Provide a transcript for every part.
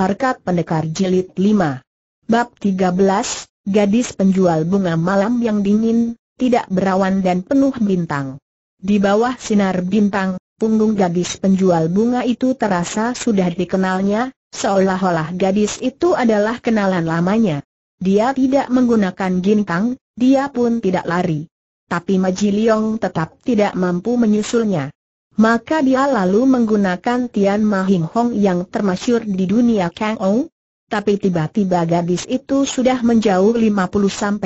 Harkat Pendekar Jilid 5 Bab 13, Gadis Penjual Bunga Malam Yang Dingin, Tidak Berawan dan Penuh Bintang Di bawah sinar bintang, punggung gadis penjual bunga itu terasa sudah dikenalnya, seolah-olah gadis itu adalah kenalan lamanya. Dia tidak menggunakan gintang, dia pun tidak lari. Tapi Majiliong tetap tidak mampu menyusulnya. Maka dia lalu menggunakan Tian Ma Hing Hong yang termasyur di dunia Kang Ou. Tapi tiba-tiba gadis itu sudah menjauh 50-60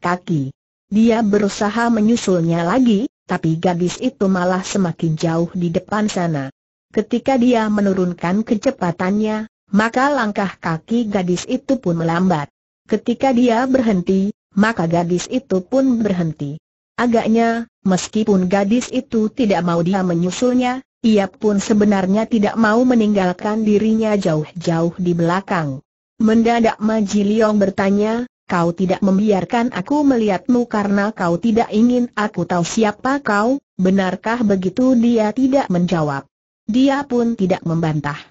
kaki. Dia berusaha menyusulnya lagi, tapi gadis itu malah semakin jauh di depan sana. Ketika dia menurunkan kecepatannya, maka langkah kaki gadis itu pun melambat. Ketika dia berhenti, maka gadis itu pun berhenti. Agaknya, meskipun gadis itu tidak mau dia menyusulnya, ia pun sebenarnya tidak mau meninggalkan dirinya jauh-jauh di belakang. Mendadak Maji Liong bertanya, kau tidak membiarkan aku melihatmu karena kau tidak ingin aku tahu siapa kau, benarkah begitu dia tidak menjawab. Dia pun tidak membantah.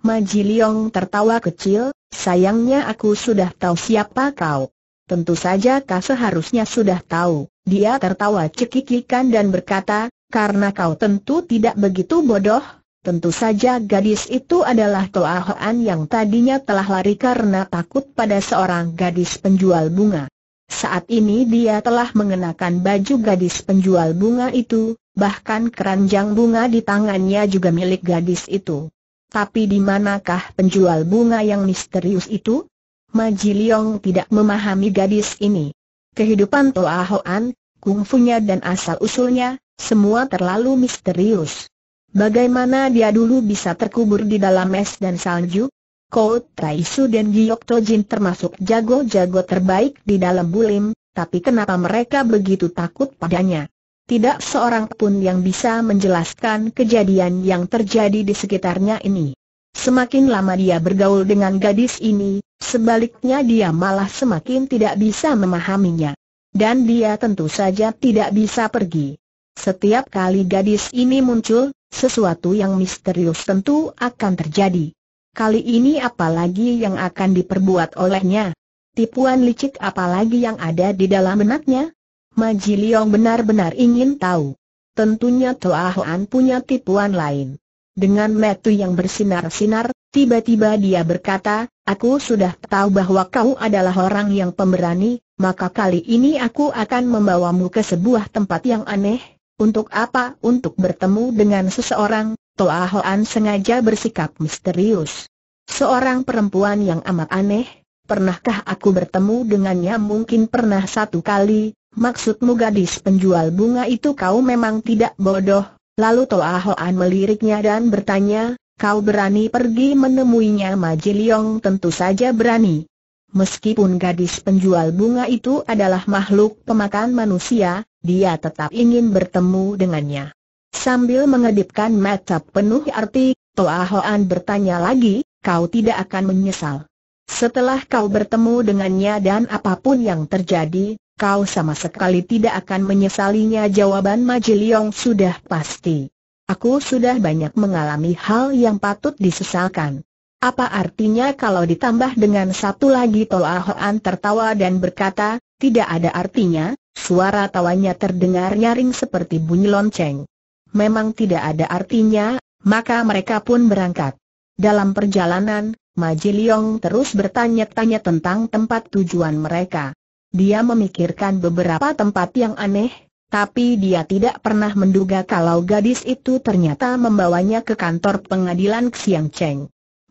Maji Liong tertawa kecil, sayangnya aku sudah tahu siapa kau. Tentu saja kau seharusnya sudah tahu, dia tertawa cekikikan dan berkata, karena kau tentu tidak begitu bodoh, Tentu saja gadis itu adalah Toa Hoan yang tadinya telah lari karena takut pada seorang gadis penjual bunga. Saat ini dia telah mengenakan baju gadis penjual bunga itu, bahkan keranjang bunga di tangannya juga milik gadis itu. Tapi di manakah penjual bunga yang misterius itu? Maji Liong tidak memahami gadis ini. Kehidupan Toa Hoan, kungfunya dan asal-usulnya, semua terlalu misterius. Bagaimana dia dulu bisa terkubur di dalam es dan salju? Kau Traisu dan Giyok Tojin termasuk jago-jago terbaik di dalam bulim, tapi kenapa mereka begitu takut padanya? Tidak seorang pun yang bisa menjelaskan kejadian yang terjadi di sekitarnya ini. Semakin lama dia bergaul dengan gadis ini, Sebaliknya dia malah semakin tidak bisa memahaminya. Dan dia tentu saja tidak bisa pergi. Setiap kali gadis ini muncul, sesuatu yang misterius tentu akan terjadi. Kali ini apalagi yang akan diperbuat olehnya? Tipuan licik apalagi yang ada di dalam benaknya? Maji Liong benar-benar ingin tahu. Tentunya Toa Hoan punya tipuan lain. Dengan metu yang bersinar-sinar, Tiba-tiba dia berkata, aku sudah tahu bahwa kau adalah orang yang pemberani, maka kali ini aku akan membawamu ke sebuah tempat yang aneh. Untuk apa? Untuk bertemu dengan seseorang, Toa Hoan sengaja bersikap misterius. Seorang perempuan yang amat aneh, pernahkah aku bertemu dengannya mungkin pernah satu kali, maksudmu gadis penjual bunga itu kau memang tidak bodoh, lalu Toa Hoan meliriknya dan bertanya, Kau berani pergi menemuinya Majiliong tentu saja berani. Meskipun gadis penjual bunga itu adalah makhluk pemakan manusia, dia tetap ingin bertemu dengannya. Sambil mengedipkan mata penuh arti, Toa Hoan bertanya lagi, kau tidak akan menyesal. Setelah kau bertemu dengannya dan apapun yang terjadi, kau sama sekali tidak akan menyesalinya jawaban Majiliong sudah pasti. Aku sudah banyak mengalami hal yang patut disesalkan. Apa artinya kalau ditambah dengan satu lagi Toa Hoan tertawa dan berkata, tidak ada artinya, suara tawanya terdengar nyaring seperti bunyi lonceng. Memang tidak ada artinya, maka mereka pun berangkat. Dalam perjalanan, Maji terus bertanya-tanya tentang tempat tujuan mereka. Dia memikirkan beberapa tempat yang aneh, tapi dia tidak pernah menduga kalau gadis itu ternyata membawanya ke kantor pengadilan Xiang Cheng.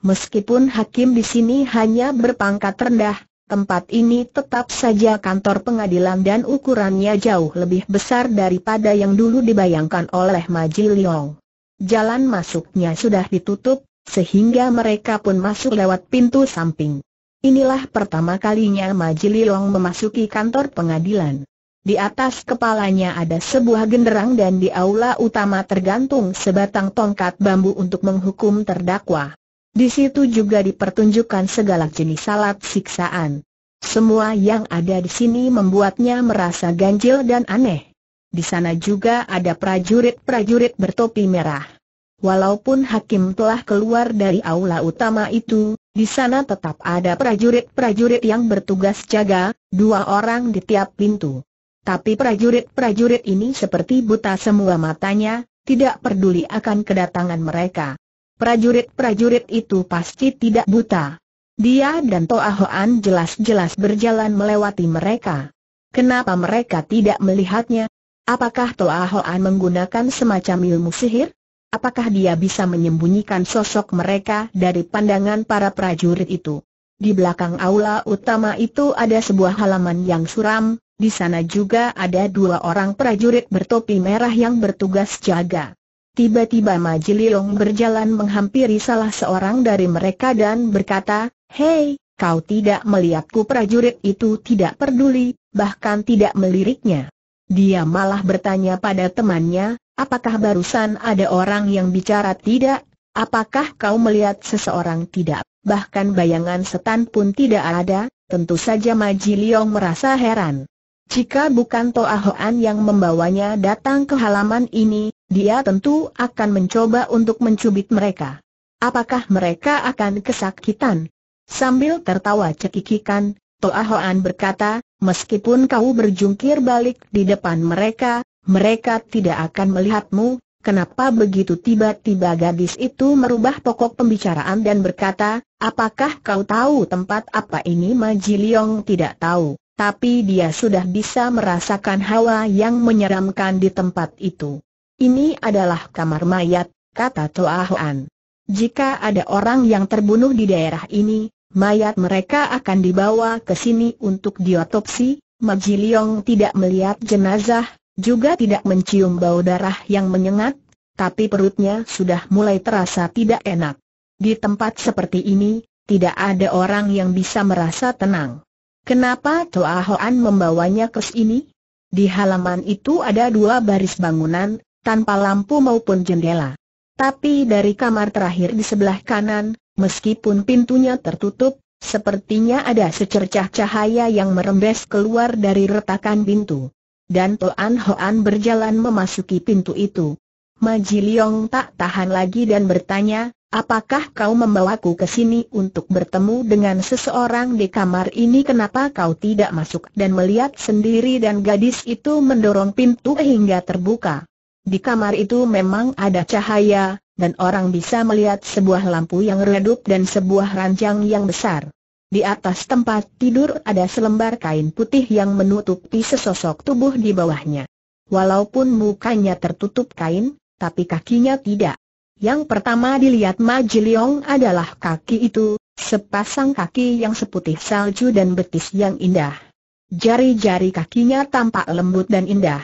Meskipun hakim di sini hanya berpangkat rendah, tempat ini tetap saja kantor pengadilan dan ukurannya jauh lebih besar daripada yang dulu dibayangkan oleh Ma Liong. Jalan masuknya sudah ditutup, sehingga mereka pun masuk lewat pintu samping. Inilah pertama kalinya Ma Liong memasuki kantor pengadilan. Di atas kepalanya ada sebuah genderang dan di aula utama tergantung sebatang tongkat bambu untuk menghukum terdakwa. Di situ juga dipertunjukkan segala jenis salat siksaan. Semua yang ada di sini membuatnya merasa ganjil dan aneh. Di sana juga ada prajurit-prajurit bertopi merah. Walaupun hakim telah keluar dari aula utama itu, di sana tetap ada prajurit-prajurit yang bertugas jaga, dua orang di tiap pintu. Tapi prajurit-prajurit ini seperti buta semua matanya, tidak peduli akan kedatangan mereka. Prajurit-prajurit itu pasti tidak buta. Dia dan Toa Hoan jelas-jelas berjalan melewati mereka. Kenapa mereka tidak melihatnya? Apakah Toa Hoan menggunakan semacam ilmu sihir? Apakah dia bisa menyembunyikan sosok mereka dari pandangan para prajurit itu? Di belakang aula utama itu ada sebuah halaman yang suram, di sana juga ada dua orang prajurit bertopi merah yang bertugas jaga. Tiba-tiba Majililong berjalan menghampiri salah seorang dari mereka dan berkata, Hei, kau tidak melihatku prajurit itu tidak peduli, bahkan tidak meliriknya. Dia malah bertanya pada temannya, apakah barusan ada orang yang bicara tidak? Apakah kau melihat seseorang tidak? Bahkan bayangan setan pun tidak ada, tentu saja Majiliong merasa heran. Jika bukan Toa Hoan yang membawanya datang ke halaman ini, dia tentu akan mencoba untuk mencubit mereka. Apakah mereka akan kesakitan? Sambil tertawa cekikikan, Toa Hoan berkata, meskipun kau berjungkir balik di depan mereka, mereka tidak akan melihatmu, Kenapa begitu tiba-tiba gadis itu merubah pokok pembicaraan dan berkata, apakah kau tahu tempat apa ini Majiliong tidak tahu tapi dia sudah bisa merasakan hawa yang menyeramkan di tempat itu. Ini adalah kamar mayat, kata Toa Hoan. Jika ada orang yang terbunuh di daerah ini, mayat mereka akan dibawa ke sini untuk diotopsi. Majiliong tidak melihat jenazah, juga tidak mencium bau darah yang menyengat, tapi perutnya sudah mulai terasa tidak enak. Di tempat seperti ini, tidak ada orang yang bisa merasa tenang. Kenapa Toa Hoan membawanya ke sini? Di halaman itu ada dua baris bangunan, tanpa lampu maupun jendela. Tapi dari kamar terakhir di sebelah kanan, meskipun pintunya tertutup, sepertinya ada secercah cahaya yang merembes keluar dari retakan pintu. Dan Toan Hoan berjalan memasuki pintu itu. Majiliong tak tahan lagi dan bertanya, Apakah kau membawaku ke sini untuk bertemu dengan seseorang di kamar ini kenapa kau tidak masuk dan melihat sendiri dan gadis itu mendorong pintu hingga terbuka. Di kamar itu memang ada cahaya, dan orang bisa melihat sebuah lampu yang redup dan sebuah ranjang yang besar. Di atas tempat tidur ada selembar kain putih yang menutupi sesosok tubuh di bawahnya. Walaupun mukanya tertutup kain, tapi kakinya tidak. Yang pertama dilihat Majiliong adalah kaki itu, sepasang kaki yang seputih salju dan betis yang indah. Jari-jari kakinya tampak lembut dan indah.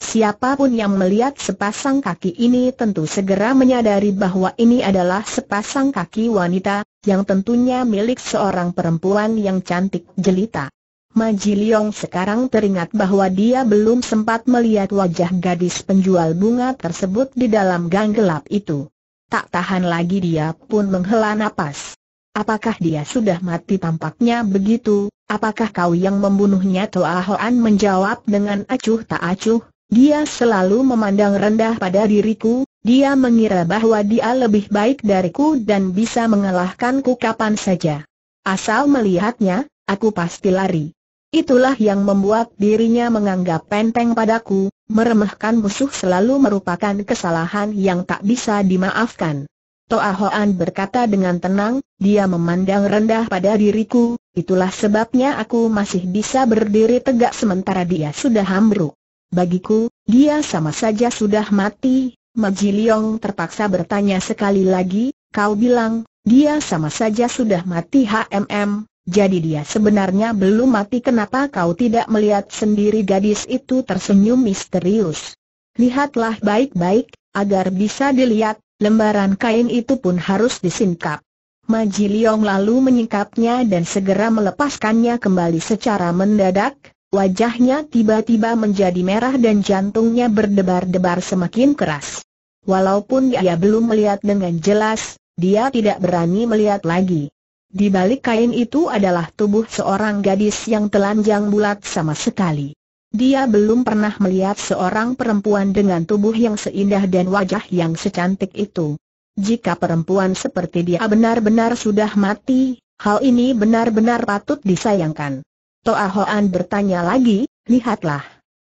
Siapapun yang melihat sepasang kaki ini tentu segera menyadari bahwa ini adalah sepasang kaki wanita, yang tentunya milik seorang perempuan yang cantik jelita. Majiliong Liong sekarang teringat bahwa dia belum sempat melihat wajah gadis penjual bunga tersebut di dalam gang gelap itu. Tak tahan lagi dia pun menghela napas. Apakah dia sudah mati tampaknya begitu? Apakah kau yang membunuhnya? Toa Hoan menjawab dengan acuh tak acuh. Dia selalu memandang rendah pada diriku, dia mengira bahwa dia lebih baik dariku dan bisa mengalahkanku kapan saja. Asal melihatnya, aku pasti lari. Itulah yang membuat dirinya menganggap penteng padaku, meremehkan musuh selalu merupakan kesalahan yang tak bisa dimaafkan. Toa Hoan berkata dengan tenang, dia memandang rendah pada diriku, itulah sebabnya aku masih bisa berdiri tegak sementara dia sudah hambruk. Bagiku, dia sama saja sudah mati. Maji terpaksa bertanya sekali lagi, kau bilang, dia sama saja sudah mati HMM, jadi dia sebenarnya belum mati kenapa kau tidak melihat sendiri gadis itu tersenyum misterius. Lihatlah baik-baik, agar bisa dilihat, lembaran kain itu pun harus disingkap. Maji Liong lalu menyingkapnya dan segera melepaskannya kembali secara mendadak, wajahnya tiba-tiba menjadi merah dan jantungnya berdebar-debar semakin keras. Walaupun dia belum melihat dengan jelas, dia tidak berani melihat lagi. Di balik kain itu adalah tubuh seorang gadis yang telanjang bulat sama sekali. Dia belum pernah melihat seorang perempuan dengan tubuh yang seindah dan wajah yang secantik itu. Jika perempuan seperti dia benar-benar sudah mati, hal ini benar-benar patut disayangkan. Toa Hoan bertanya lagi, lihatlah.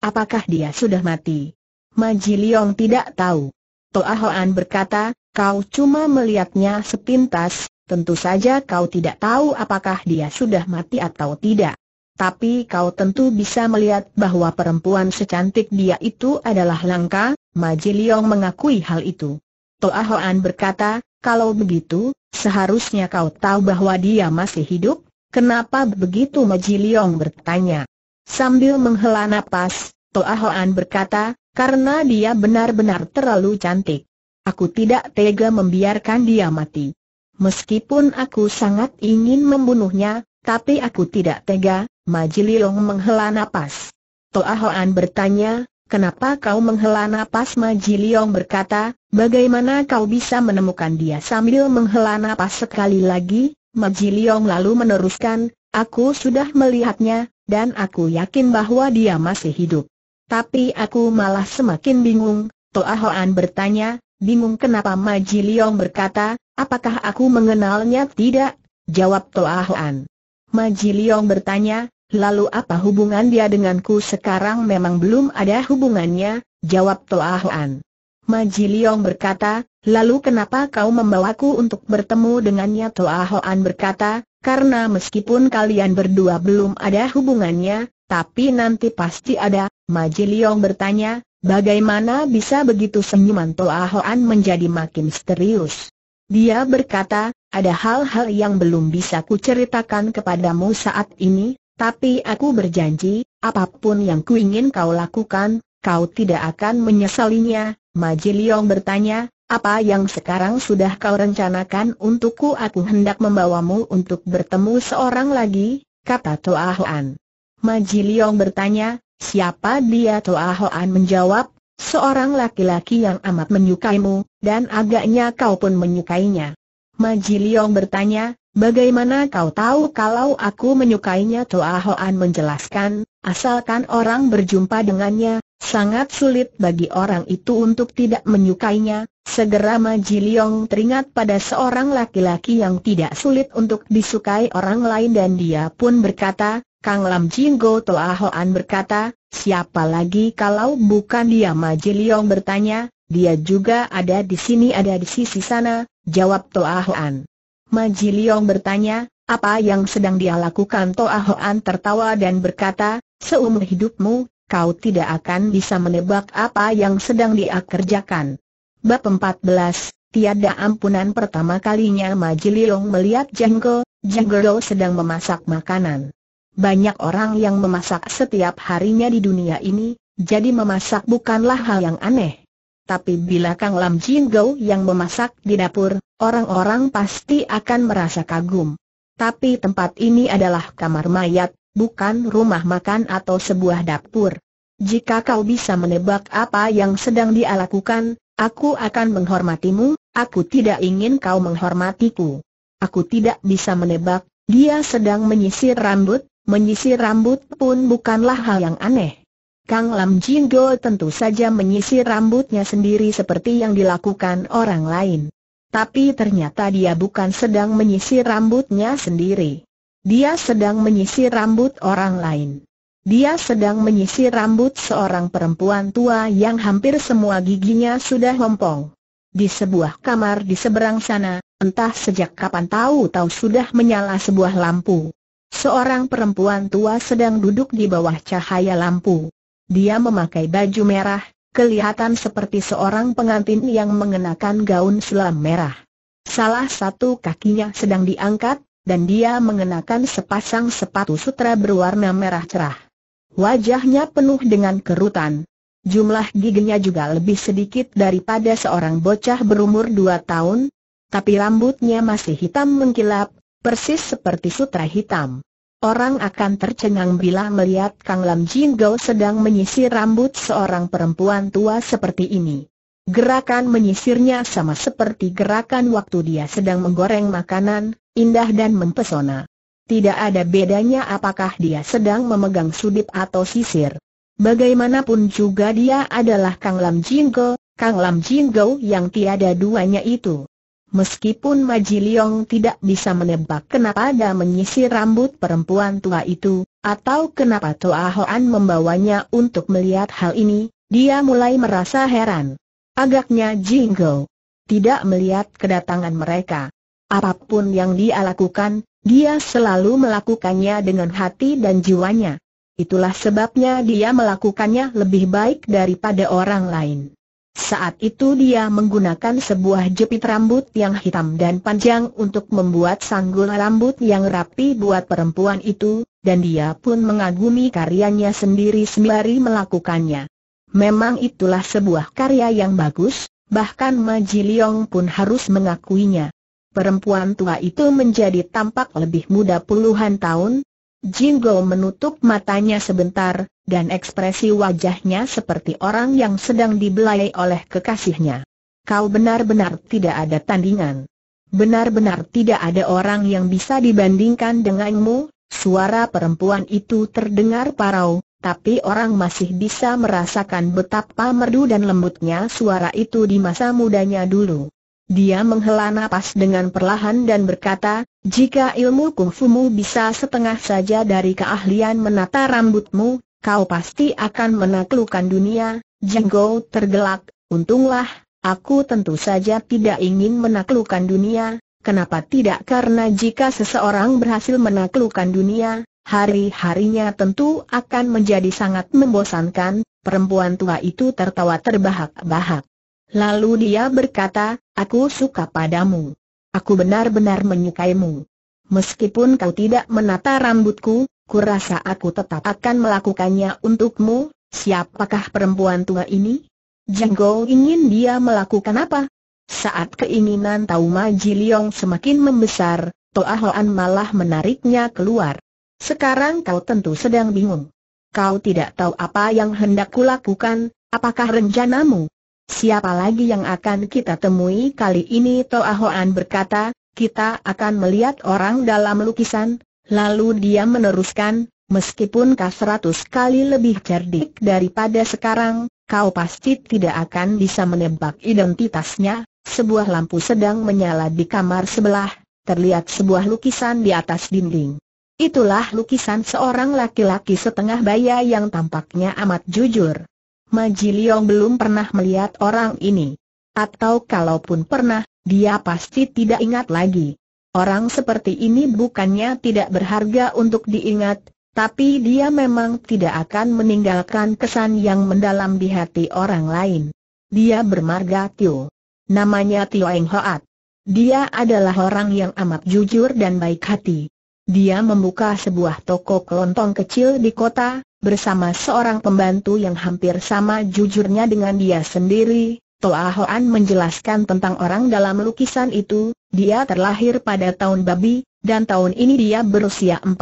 Apakah dia sudah mati? Maji Liong tidak tahu. Toa Hoan berkata, kau cuma melihatnya sepintas, Tentu saja kau tidak tahu apakah dia sudah mati atau tidak. Tapi kau tentu bisa melihat bahwa perempuan secantik dia itu adalah langka, Maji mengakui hal itu. Toa Hoan berkata, kalau begitu, seharusnya kau tahu bahwa dia masih hidup, kenapa begitu Maji bertanya. Sambil menghela nafas, Toa Hoan berkata, karena dia benar-benar terlalu cantik. Aku tidak tega membiarkan dia mati. Meskipun aku sangat ingin membunuhnya, tapi aku tidak tega, Majiliong menghela napas. Toahoan bertanya, kenapa kau menghela napas Majiliong berkata, bagaimana kau bisa menemukan dia sambil menghela napas sekali lagi, Majiliong lalu meneruskan, aku sudah melihatnya, dan aku yakin bahwa dia masih hidup. Tapi aku malah semakin bingung, Toa Toahoan bertanya, Bingung kenapa Maji Liong berkata, apakah aku mengenalnya tidak? Jawab Toa Maji Liong bertanya, lalu apa hubungan dia denganku sekarang memang belum ada hubungannya? Jawab Toa Maji Liong berkata, lalu kenapa kau membawaku untuk bertemu dengannya Toa Hoan berkata, karena meskipun kalian berdua belum ada hubungannya, tapi nanti pasti ada. Maji Liong bertanya, Bagaimana bisa begitu senyuman Toa Hoan menjadi makin serius? Dia berkata, ada hal-hal yang belum bisa ku ceritakan kepadamu saat ini, tapi aku berjanji, apapun yang ku ingin kau lakukan, kau tidak akan menyesalinya. Majiliong bertanya, apa yang sekarang sudah kau rencanakan untukku? Aku hendak membawamu untuk bertemu seorang lagi, kata Toa Hoan. Majiliong bertanya, Siapa dia Toa Hoan menjawab, seorang laki-laki yang amat menyukaimu, dan agaknya kau pun menyukainya. Maji Liong bertanya, bagaimana kau tahu kalau aku menyukainya Toa Hoan menjelaskan, asalkan orang berjumpa dengannya, sangat sulit bagi orang itu untuk tidak menyukainya, segera Maji Liong teringat pada seorang laki-laki yang tidak sulit untuk disukai orang lain dan dia pun berkata, Kang Lam Jinggo Toa Hoan berkata, siapa lagi kalau bukan dia Majiliong bertanya, dia juga ada di sini ada di sisi sana, jawab Toa Hoan. bertanya, apa yang sedang dia lakukan Toa Hoan tertawa dan berkata, seumur hidupmu, kau tidak akan bisa menebak apa yang sedang dia kerjakan. Bab 14, Tiada ampunan pertama kalinya Majiliong melihat Jenggo, Jenggo sedang memasak makanan. Banyak orang yang memasak setiap harinya di dunia ini, jadi memasak bukanlah hal yang aneh. Tapi bila Kang Lam Jin Gou yang memasak di dapur, orang-orang pasti akan merasa kagum. Tapi tempat ini adalah kamar mayat, bukan rumah makan atau sebuah dapur. Jika kau bisa menebak apa yang sedang dia lakukan, aku akan menghormatimu, aku tidak ingin kau menghormatiku. Aku tidak bisa menebak, dia sedang menyisir rambut, menyisir rambut pun bukanlah hal yang aneh. Kang Lam Jin tentu saja menyisir rambutnya sendiri seperti yang dilakukan orang lain. Tapi ternyata dia bukan sedang menyisir rambutnya sendiri. Dia sedang menyisir rambut orang lain. Dia sedang menyisir rambut seorang perempuan tua yang hampir semua giginya sudah hompong. Di sebuah kamar di seberang sana, entah sejak kapan tahu-tahu sudah menyala sebuah lampu. Seorang perempuan tua sedang duduk di bawah cahaya lampu. Dia memakai baju merah, kelihatan seperti seorang pengantin yang mengenakan gaun selam merah. Salah satu kakinya sedang diangkat, dan dia mengenakan sepasang sepatu sutra berwarna merah cerah. Wajahnya penuh dengan kerutan. Jumlah giginya juga lebih sedikit daripada seorang bocah berumur dua tahun, tapi rambutnya masih hitam mengkilap, persis seperti sutra hitam. Orang akan tercengang bila melihat Kang Lam Jin Gao sedang menyisir rambut seorang perempuan tua seperti ini. Gerakan menyisirnya sama seperti gerakan waktu dia sedang menggoreng makanan, indah dan mempesona. Tidak ada bedanya apakah dia sedang memegang sudip atau sisir. Bagaimanapun juga dia adalah Kang Lam Jin Gao, Kang Lam Jin Gao yang tiada duanya itu. Meskipun Majiliong tidak bisa menebak kenapa dia menyisir rambut perempuan tua itu, atau kenapa Toa Hoan membawanya untuk melihat hal ini, dia mulai merasa heran. Agaknya Jinggo tidak melihat kedatangan mereka. Apapun yang dia lakukan, dia selalu melakukannya dengan hati dan jiwanya. Itulah sebabnya dia melakukannya lebih baik daripada orang lain. Saat itu dia menggunakan sebuah jepit rambut yang hitam dan panjang untuk membuat sanggul rambut yang rapi buat perempuan itu, dan dia pun mengagumi karyanya sendiri sembari melakukannya. Memang itulah sebuah karya yang bagus, bahkan Ma Ji pun harus mengakuinya. Perempuan tua itu menjadi tampak lebih muda puluhan tahun, Jinggo menutup matanya sebentar, dan ekspresi wajahnya seperti orang yang sedang dibelai oleh kekasihnya. Kau benar-benar tidak ada tandingan. Benar-benar tidak ada orang yang bisa dibandingkan denganmu, suara perempuan itu terdengar parau, tapi orang masih bisa merasakan betapa merdu dan lembutnya suara itu di masa mudanya dulu. Dia menghela nafas dengan perlahan dan berkata, jika ilmu kungfumu bisa setengah saja dari keahlian menata rambutmu, kau pasti akan menaklukkan dunia. Jenggo tergelak, untunglah, aku tentu saja tidak ingin menaklukkan dunia. Kenapa tidak karena jika seseorang berhasil menaklukkan dunia, hari-harinya tentu akan menjadi sangat membosankan, perempuan tua itu tertawa terbahak-bahak. Lalu dia berkata, aku suka padamu. Aku benar-benar menyukaimu. Meskipun kau tidak menata rambutku, kurasa aku tetap akan melakukannya untukmu, siapakah perempuan tua ini? Jenggo ingin dia melakukan apa? Saat keinginan tahu Jiliong semakin membesar, Toa Hoan malah menariknya keluar. Sekarang kau tentu sedang bingung. Kau tidak tahu apa yang hendak kulakukan, apakah rencanamu? Siapa lagi yang akan kita temui kali ini Toa Hoan berkata, kita akan melihat orang dalam lukisan, lalu dia meneruskan, meskipun kau seratus kali lebih cerdik daripada sekarang, kau pasti tidak akan bisa menebak identitasnya, sebuah lampu sedang menyala di kamar sebelah, terlihat sebuah lukisan di atas dinding. Itulah lukisan seorang laki-laki setengah baya yang tampaknya amat jujur. Ma belum pernah melihat orang ini. Atau kalaupun pernah, dia pasti tidak ingat lagi. Orang seperti ini bukannya tidak berharga untuk diingat, tapi dia memang tidak akan meninggalkan kesan yang mendalam di hati orang lain. Dia bermarga Tio. Namanya Tio Eng Hoat. Dia adalah orang yang amat jujur dan baik hati. Dia membuka sebuah toko kelontong kecil di kota, bersama seorang pembantu yang hampir sama jujurnya dengan dia sendiri, Toa Hoan menjelaskan tentang orang dalam lukisan itu, dia terlahir pada tahun babi, dan tahun ini dia berusia 44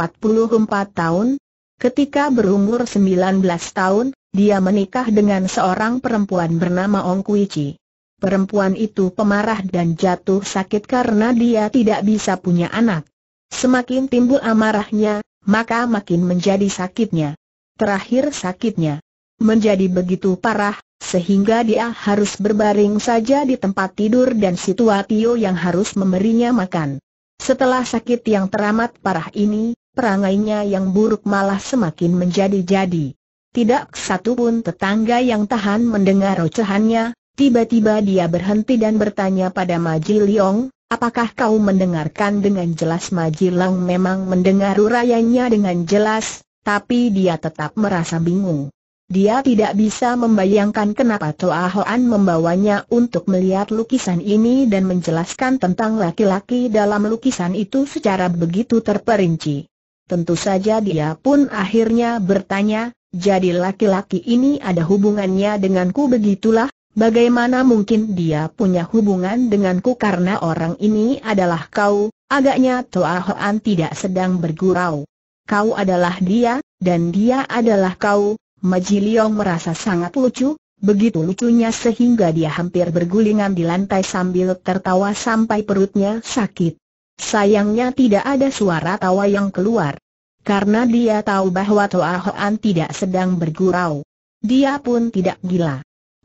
tahun. Ketika berumur 19 tahun, dia menikah dengan seorang perempuan bernama Ong Kui Chi. Perempuan itu pemarah dan jatuh sakit karena dia tidak bisa punya anak. Semakin timbul amarahnya, maka makin menjadi sakitnya. Terakhir sakitnya menjadi begitu parah, sehingga dia harus berbaring saja di tempat tidur dan situatio yang harus memberinya makan. Setelah sakit yang teramat parah ini, perangainya yang buruk malah semakin menjadi-jadi. Tidak satu pun tetangga yang tahan mendengar ocehannya, tiba-tiba dia berhenti dan bertanya pada Maji Liong, apakah kau mendengarkan dengan jelas Maji Liong memang mendengar urayanya dengan jelas, tapi dia tetap merasa bingung. Dia tidak bisa membayangkan kenapa Toa Hoan membawanya untuk melihat lukisan ini dan menjelaskan tentang laki-laki dalam lukisan itu secara begitu terperinci. Tentu saja dia pun akhirnya bertanya, jadi laki-laki ini ada hubungannya denganku begitulah, bagaimana mungkin dia punya hubungan denganku karena orang ini adalah kau, agaknya Toa Hoan tidak sedang bergurau kau adalah dia, dan dia adalah kau. Maji Liong merasa sangat lucu, begitu lucunya sehingga dia hampir bergulingan di lantai sambil tertawa sampai perutnya sakit. Sayangnya tidak ada suara tawa yang keluar. Karena dia tahu bahwa Toa Hoan tidak sedang bergurau. Dia pun tidak gila.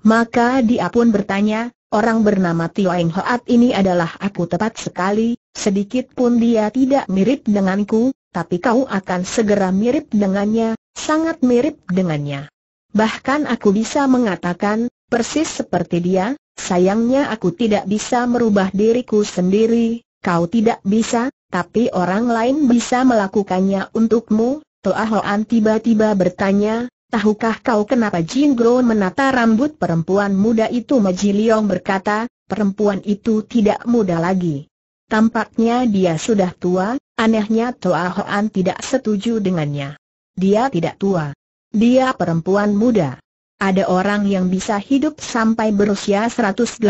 Maka dia pun bertanya, Orang bernama Tio Eng Hoat ini adalah aku tepat sekali, sedikit pun dia tidak mirip denganku, tapi kau akan segera mirip dengannya, sangat mirip dengannya. Bahkan aku bisa mengatakan, persis seperti dia, sayangnya aku tidak bisa merubah diriku sendiri, kau tidak bisa, tapi orang lain bisa melakukannya untukmu. Toa Hoan tiba-tiba bertanya, Tahukah kau kenapa Jin Gro menata rambut perempuan muda itu? Majiliong berkata, perempuan itu tidak muda lagi. Tampaknya dia sudah tua, anehnya Toa Hoan tidak setuju dengannya. Dia tidak tua. Dia perempuan muda. Ada orang yang bisa hidup sampai berusia 180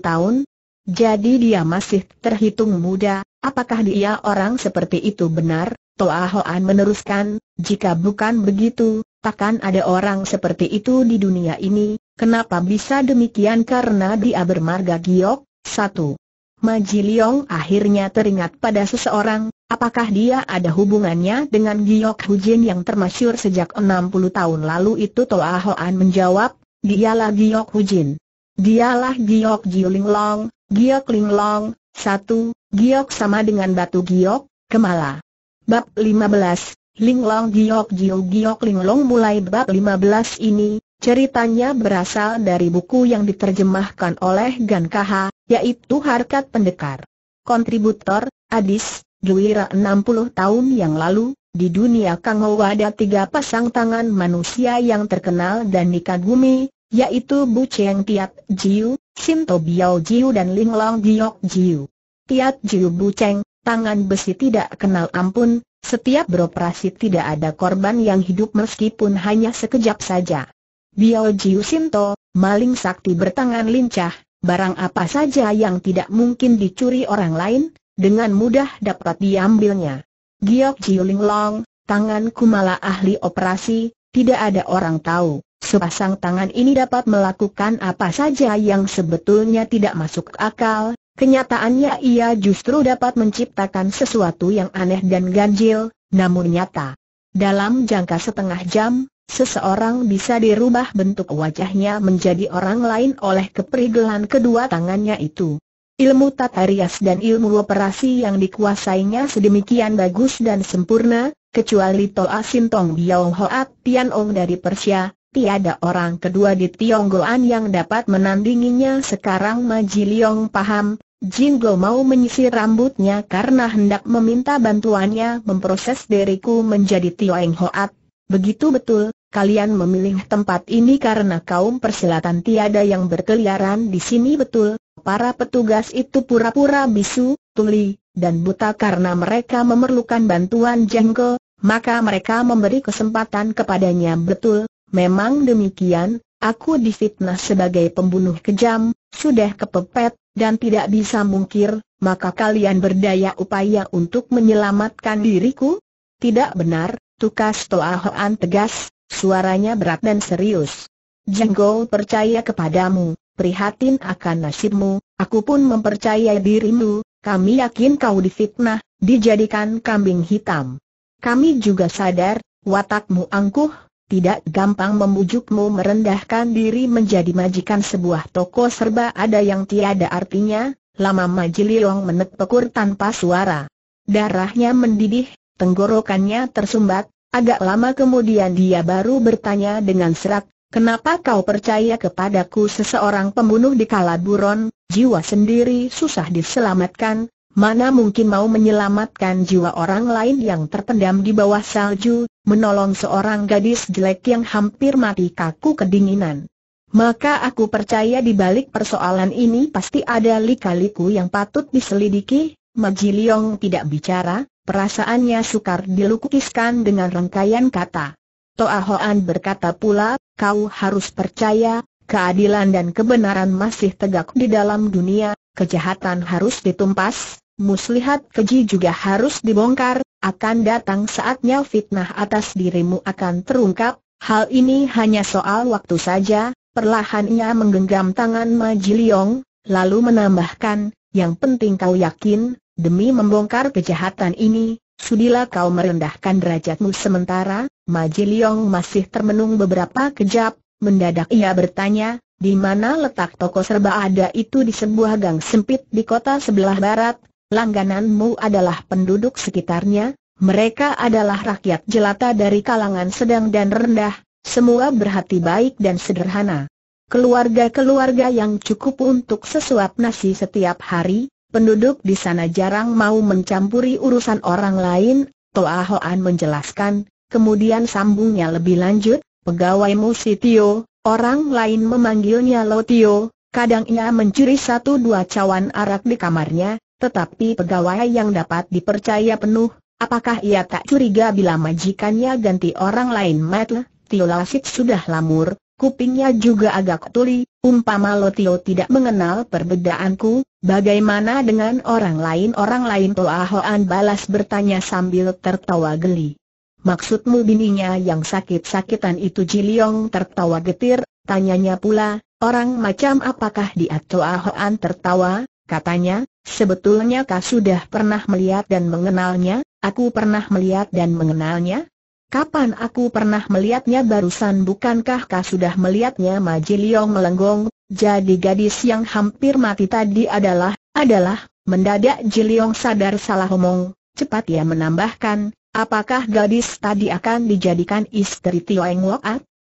tahun, jadi dia masih terhitung muda, apakah dia orang seperti itu benar? Toa Hoan meneruskan, jika bukan begitu, takkan ada orang seperti itu di dunia ini, kenapa bisa demikian karena dia bermarga giok? 1. Maji Liong akhirnya teringat pada seseorang, apakah dia ada hubungannya dengan Giok Hujin yang termasyur sejak 60 tahun lalu itu Toa Hoan menjawab, dialah Giok Hujin. Dialah Giok Ling Long, Giok Ling Long, satu, Giok sama dengan batu Giok, Kemala. Bab 15, Ling Long Giok Jiu Giok Ling Long mulai bab 15 ini, Ceritanya berasal dari buku yang diterjemahkan oleh Gan Kaha, yaitu Harkat Pendekar. Kontributor, Adis, Duwira 60 tahun yang lalu, di dunia Kang Ho ada tiga pasang tangan manusia yang terkenal dan dikagumi, yaitu Bu Cheng Tiat Jiu, Sim To Biao Jiu dan Ling Long Giok Jiu. Tiat Jiu Bu Cheng, tangan besi tidak kenal ampun, setiap beroperasi tidak ada korban yang hidup meskipun hanya sekejap saja. Biao Jiu Sinto, maling sakti bertangan lincah, barang apa saja yang tidak mungkin dicuri orang lain, dengan mudah dapat diambilnya. Giok Jiu Ling Long, tangan kumala ahli operasi, tidak ada orang tahu. Sepasang tangan ini dapat melakukan apa saja yang sebetulnya tidak masuk akal, kenyataannya ia justru dapat menciptakan sesuatu yang aneh dan ganjil, namun nyata. Dalam jangka setengah jam, Seseorang bisa dirubah bentuk wajahnya menjadi orang lain oleh keperigelan kedua tangannya itu. Ilmu tata rias dan ilmu operasi yang dikuasainya sedemikian bagus dan sempurna, kecuali Toa Sintong Biao Hoat Tianong dari Persia, tiada orang kedua di Tionggoan yang dapat menandinginya sekarang Maji Liong paham, Jinggo mau menyisir rambutnya karena hendak meminta bantuannya memproses diriku menjadi Eng Hoat. Begitu betul, Kalian memilih tempat ini karena kaum persilatan tiada yang berkeliaran di sini betul, para petugas itu pura-pura bisu, tuli, dan buta karena mereka memerlukan bantuan jengko, maka mereka memberi kesempatan kepadanya betul, memang demikian, aku difitnah sebagai pembunuh kejam, sudah kepepet, dan tidak bisa mungkir, maka kalian berdaya upaya untuk menyelamatkan diriku? Tidak benar, Tukas Toa Hoan tegas, Suaranya berat dan serius. Jenggol percaya kepadamu, prihatin akan nasibmu, aku pun mempercayai dirimu, kami yakin kau difitnah, dijadikan kambing hitam. Kami juga sadar, watakmu angkuh, tidak gampang membujukmu merendahkan diri menjadi majikan sebuah toko serba ada yang tiada artinya, lama Majiliong menekpekur tanpa suara. Darahnya mendidih, tenggorokannya tersumbat, Agak lama kemudian dia baru bertanya dengan serak, kenapa kau percaya kepadaku seseorang pembunuh di Kalaburon, jiwa sendiri susah diselamatkan, mana mungkin mau menyelamatkan jiwa orang lain yang terpendam di bawah salju, menolong seorang gadis jelek yang hampir mati kaku kedinginan. Maka aku percaya di balik persoalan ini pasti ada lika-liku yang patut diselidiki, Majiliong tidak bicara, perasaannya sukar dilukiskan dengan rangkaian kata. Toa Hoan berkata pula, kau harus percaya, keadilan dan kebenaran masih tegak di dalam dunia, kejahatan harus ditumpas, muslihat keji juga harus dibongkar, akan datang saatnya fitnah atas dirimu akan terungkap, hal ini hanya soal waktu saja, perlahannya menggenggam tangan Majiliong, lalu menambahkan, yang penting kau yakin, Demi membongkar kejahatan ini, sudilah kau merendahkan derajatmu sementara, Maji masih termenung beberapa kejap, mendadak ia bertanya, di mana letak toko serba ada itu di sebuah gang sempit di kota sebelah barat, langgananmu adalah penduduk sekitarnya, mereka adalah rakyat jelata dari kalangan sedang dan rendah, semua berhati baik dan sederhana. Keluarga-keluarga yang cukup untuk sesuap nasi setiap hari, Penduduk di sana jarang mau mencampuri urusan orang lain, Toa Hoan menjelaskan, kemudian sambungnya lebih lanjut, pegawaimu si Tio, orang lain memanggilnya Lo Tio, kadang ia mencuri satu dua cawan arak di kamarnya, tetapi pegawai yang dapat dipercaya penuh, apakah ia tak curiga bila majikannya ganti orang lain Matle, Tio Lasik sudah lamur, kupingnya juga agak tuli, umpama Tio tidak mengenal perbedaanku, Bagaimana dengan orang lain? Orang lain Toa Hoan balas bertanya sambil tertawa geli. Maksudmu bininya yang sakit-sakitan itu Jiliong tertawa getir, tanyanya pula, orang macam apakah dia Toa Hoan tertawa, katanya, sebetulnya kau sudah pernah melihat dan mengenalnya, aku pernah melihat dan mengenalnya? Kapan aku pernah melihatnya barusan bukankah kau sudah melihatnya Majiliong melenggong, jadi gadis yang hampir mati tadi adalah, adalah, mendadak Jiliong sadar salah omong, cepat ia menambahkan, apakah gadis tadi akan dijadikan istri Tio Eng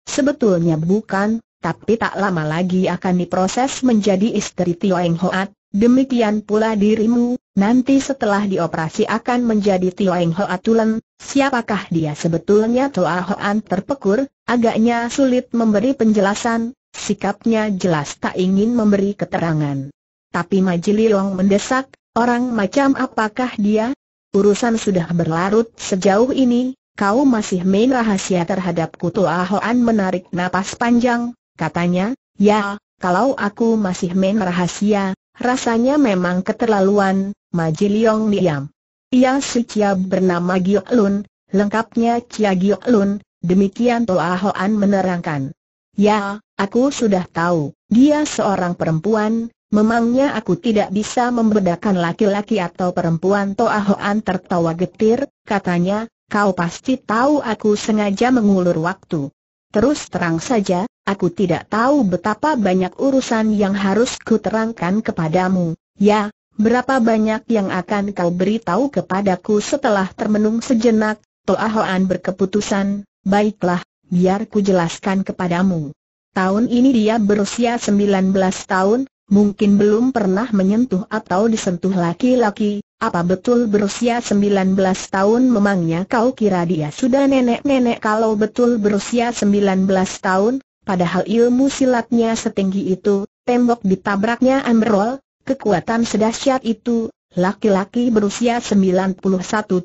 Sebetulnya bukan, tapi tak lama lagi akan diproses menjadi istri Tio Eng Hoat, demikian pula dirimu, nanti setelah dioperasi akan menjadi Tio Eng Hoat Tulen, siapakah dia sebetulnya Toa Hoan terpekur, agaknya sulit memberi penjelasan, Sikapnya jelas tak ingin memberi keterangan. Tapi Majiliong mendesak, orang macam apakah dia? Urusan sudah berlarut sejauh ini, kau masih main rahasia terhadap Kutu Ahoan menarik napas panjang, katanya, ya, kalau aku masih main rahasia, rasanya memang keterlaluan, Majiliong diam. Iya, Ia sucia bernama Giok Lun, lengkapnya Cia Giok Lun, demikian Toa Hoan menerangkan. Ya, aku sudah tahu, dia seorang perempuan, memangnya aku tidak bisa membedakan laki-laki atau perempuan Hoan tertawa getir, katanya, kau pasti tahu aku sengaja mengulur waktu. Terus terang saja, aku tidak tahu betapa banyak urusan yang harus kuterangkan kepadamu, ya, berapa banyak yang akan kau beritahu kepadaku setelah termenung sejenak, Hoan berkeputusan, baiklah, biar ku jelaskan kepadamu. Tahun ini dia berusia 19 tahun, mungkin belum pernah menyentuh atau disentuh laki-laki, apa betul berusia 19 tahun memangnya kau kira dia sudah nenek-nenek kalau betul berusia 19 tahun, padahal ilmu silatnya setinggi itu, tembok ditabraknya ambrol, kekuatan sedahsyat itu, Laki-laki berusia 91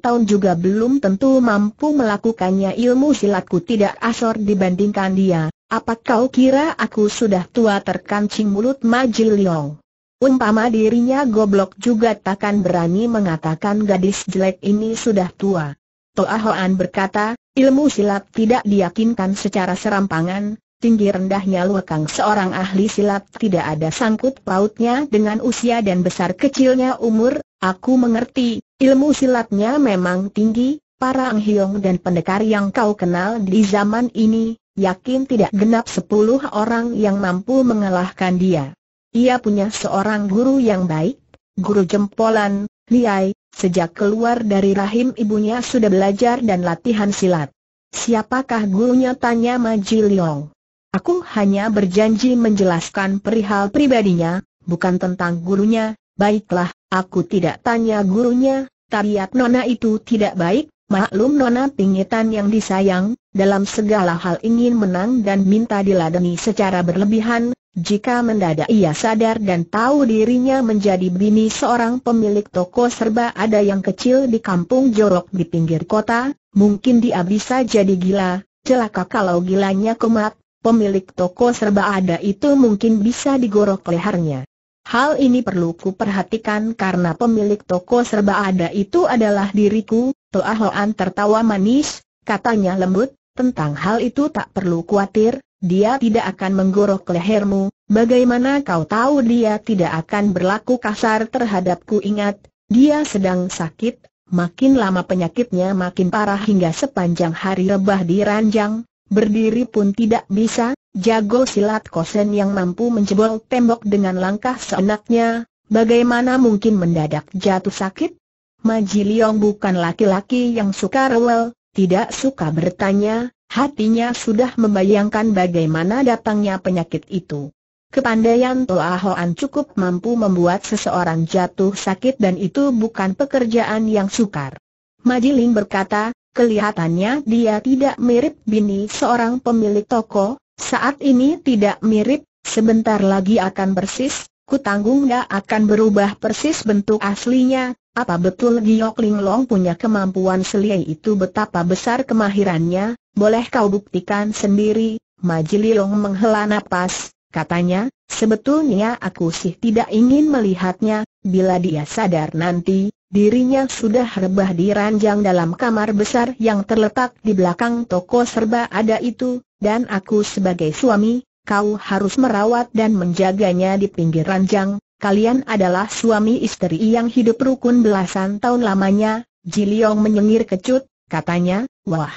tahun juga belum tentu mampu melakukannya ilmu silatku tidak asor dibandingkan dia Apa kau kira aku sudah tua terkancing mulut Leong? Umpama dirinya goblok juga takkan berani mengatakan gadis jelek ini sudah tua Toa Hoan berkata, ilmu silat tidak diyakinkan secara serampangan Tinggi rendahnya Luakang seorang ahli silat tidak ada sangkut pautnya dengan usia dan besar kecilnya umur, aku mengerti, ilmu silatnya memang tinggi, para anghiong dan pendekar yang kau kenal di zaman ini, yakin tidak genap sepuluh orang yang mampu mengalahkan dia. Ia punya seorang guru yang baik, guru jempolan, Liai, sejak keluar dari rahim ibunya sudah belajar dan latihan silat. Siapakah gurunya tanya majiliong Aku hanya berjanji menjelaskan perihal pribadinya, bukan tentang gurunya, baiklah, aku tidak tanya gurunya, tabiat Nona itu tidak baik, maklum Nona pingitan yang disayang, dalam segala hal ingin menang dan minta diladeni secara berlebihan, jika mendadak ia sadar dan tahu dirinya menjadi bini seorang pemilik toko serba ada yang kecil di kampung jorok di pinggir kota, mungkin dia bisa jadi gila, celaka kalau gilanya kumat, pemilik toko serba ada itu mungkin bisa digorok lehernya. Hal ini perlu ku perhatikan karena pemilik toko serba ada itu adalah diriku, Toa Hoan tertawa manis, katanya lembut, tentang hal itu tak perlu khawatir, dia tidak akan menggorok lehermu, bagaimana kau tahu dia tidak akan berlaku kasar terhadapku ingat, dia sedang sakit, makin lama penyakitnya makin parah hingga sepanjang hari rebah di ranjang, Berdiri pun tidak bisa, jago silat kosen yang mampu menjebol tembok dengan langkah seenaknya, bagaimana mungkin mendadak jatuh sakit? Maji Leong bukan laki-laki yang suka rewel, tidak suka bertanya, hatinya sudah membayangkan bagaimana datangnya penyakit itu. Kepandaian Toa Hoan cukup mampu membuat seseorang jatuh sakit dan itu bukan pekerjaan yang sukar. Majiling berkata, Kelihatannya dia tidak mirip Bini seorang pemilik toko, saat ini tidak mirip, sebentar lagi akan persis, kutanggung gak akan berubah persis bentuk aslinya, apa betul Giok Ling Long punya kemampuan seliai itu betapa besar kemahirannya, boleh kau buktikan sendiri, Majili Long menghela napas, katanya, sebetulnya aku sih tidak ingin melihatnya, bila dia sadar nanti, Dirinya sudah rebah di ranjang dalam kamar besar yang terletak di belakang toko serba ada itu, dan aku sebagai suami, kau harus merawat dan menjaganya di pinggir ranjang. Kalian adalah suami istri yang hidup rukun belasan tahun lamanya, Jiliong menyengir kecut, katanya, wah.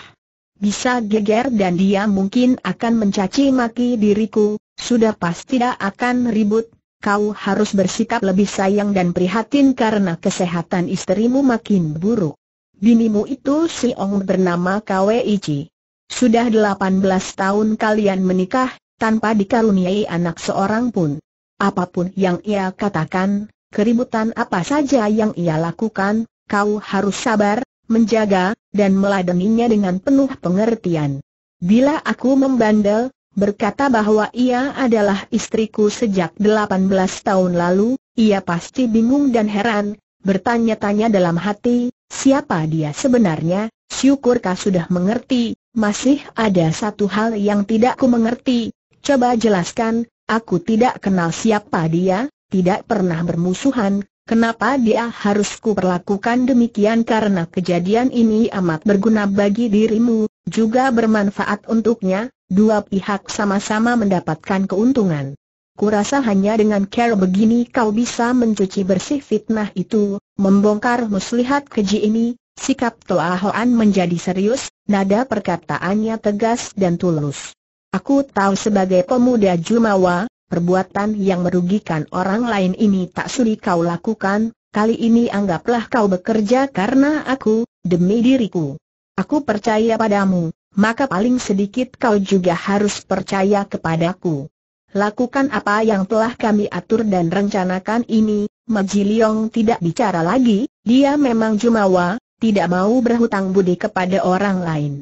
Bisa geger dan dia mungkin akan mencaci maki diriku, sudah pasti tidak akan ribut, kau harus bersikap lebih sayang dan prihatin karena kesehatan istrimu makin buruk. Binimu itu si Ong bernama Kwee Ichi. Sudah 18 tahun kalian menikah, tanpa dikaruniai anak seorang pun. Apapun yang ia katakan, keributan apa saja yang ia lakukan, kau harus sabar, menjaga, dan meladeninya dengan penuh pengertian. Bila aku membandel, berkata bahwa ia adalah istriku sejak 18 tahun lalu, ia pasti bingung dan heran, bertanya-tanya dalam hati, siapa dia sebenarnya, syukurkah sudah mengerti, masih ada satu hal yang tidak ku mengerti, coba jelaskan, aku tidak kenal siapa dia, tidak pernah bermusuhan, Kenapa dia harus perlakukan demikian karena kejadian ini amat berguna bagi dirimu, juga bermanfaat untuknya, Dua pihak sama-sama mendapatkan keuntungan. Kurasa hanya dengan cara begini kau bisa mencuci bersih fitnah itu, membongkar muslihat keji ini, sikap Toa Hoan menjadi serius, nada perkataannya tegas dan tulus. Aku tahu sebagai pemuda Jumawa, perbuatan yang merugikan orang lain ini tak sudi kau lakukan, kali ini anggaplah kau bekerja karena aku, demi diriku. Aku percaya padamu, maka paling sedikit kau juga harus percaya kepadaku. Lakukan apa yang telah kami atur dan rencanakan ini, Maji Liong tidak bicara lagi, dia memang jumawa, tidak mau berhutang budi kepada orang lain.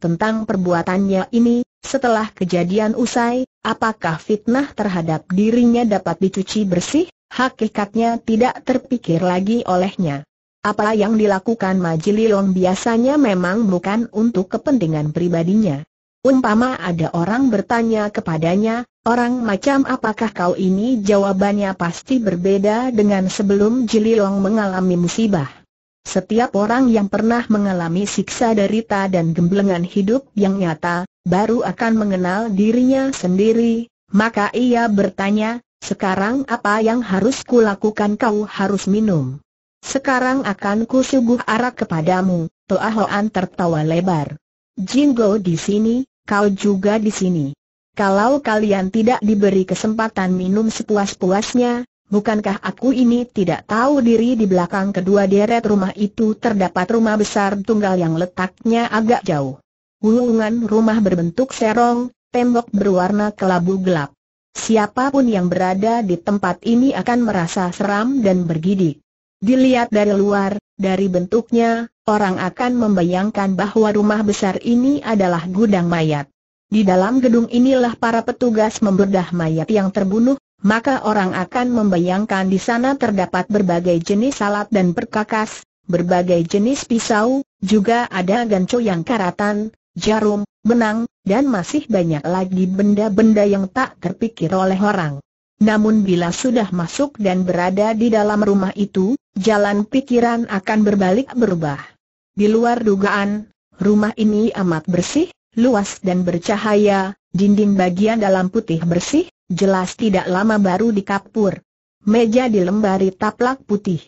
Tentang perbuatannya ini, setelah kejadian usai, apakah fitnah terhadap dirinya dapat dicuci bersih? Hakikatnya tidak terpikir lagi olehnya. Apa yang dilakukan Majiliong biasanya memang bukan untuk kepentingan pribadinya. Umpama ada orang bertanya kepadanya, orang macam apakah kau ini jawabannya pasti berbeda dengan sebelum Jiliong mengalami musibah. Setiap orang yang pernah mengalami siksa derita dan gemblengan hidup yang nyata, baru akan mengenal dirinya sendiri, maka ia bertanya, sekarang apa yang harus kulakukan kau harus minum. Sekarang akan kusuguh arak kepadamu. Toa Hoan tertawa lebar. Jinggo di sini, kau juga di sini. Kalau kalian tidak diberi kesempatan minum sepuas-puasnya, bukankah aku ini tidak tahu diri di belakang kedua deret rumah itu terdapat rumah besar tunggal yang letaknya agak jauh. Gulungan rumah berbentuk serong, tembok berwarna kelabu gelap. Siapapun yang berada di tempat ini akan merasa seram dan bergidik. Dilihat dari luar, dari bentuknya, orang akan membayangkan bahwa rumah besar ini adalah gudang mayat. Di dalam gedung inilah para petugas membedah mayat yang terbunuh, maka orang akan membayangkan di sana terdapat berbagai jenis salat dan perkakas, berbagai jenis pisau, juga ada ganco yang karatan, jarum, benang, dan masih banyak lagi benda-benda yang tak terpikir oleh orang. Namun bila sudah masuk dan berada di dalam rumah itu, jalan pikiran akan berbalik berubah. Di luar dugaan, rumah ini amat bersih, luas dan bercahaya, dinding bagian dalam putih bersih, jelas tidak lama baru dikapur. Meja dilembari taplak putih.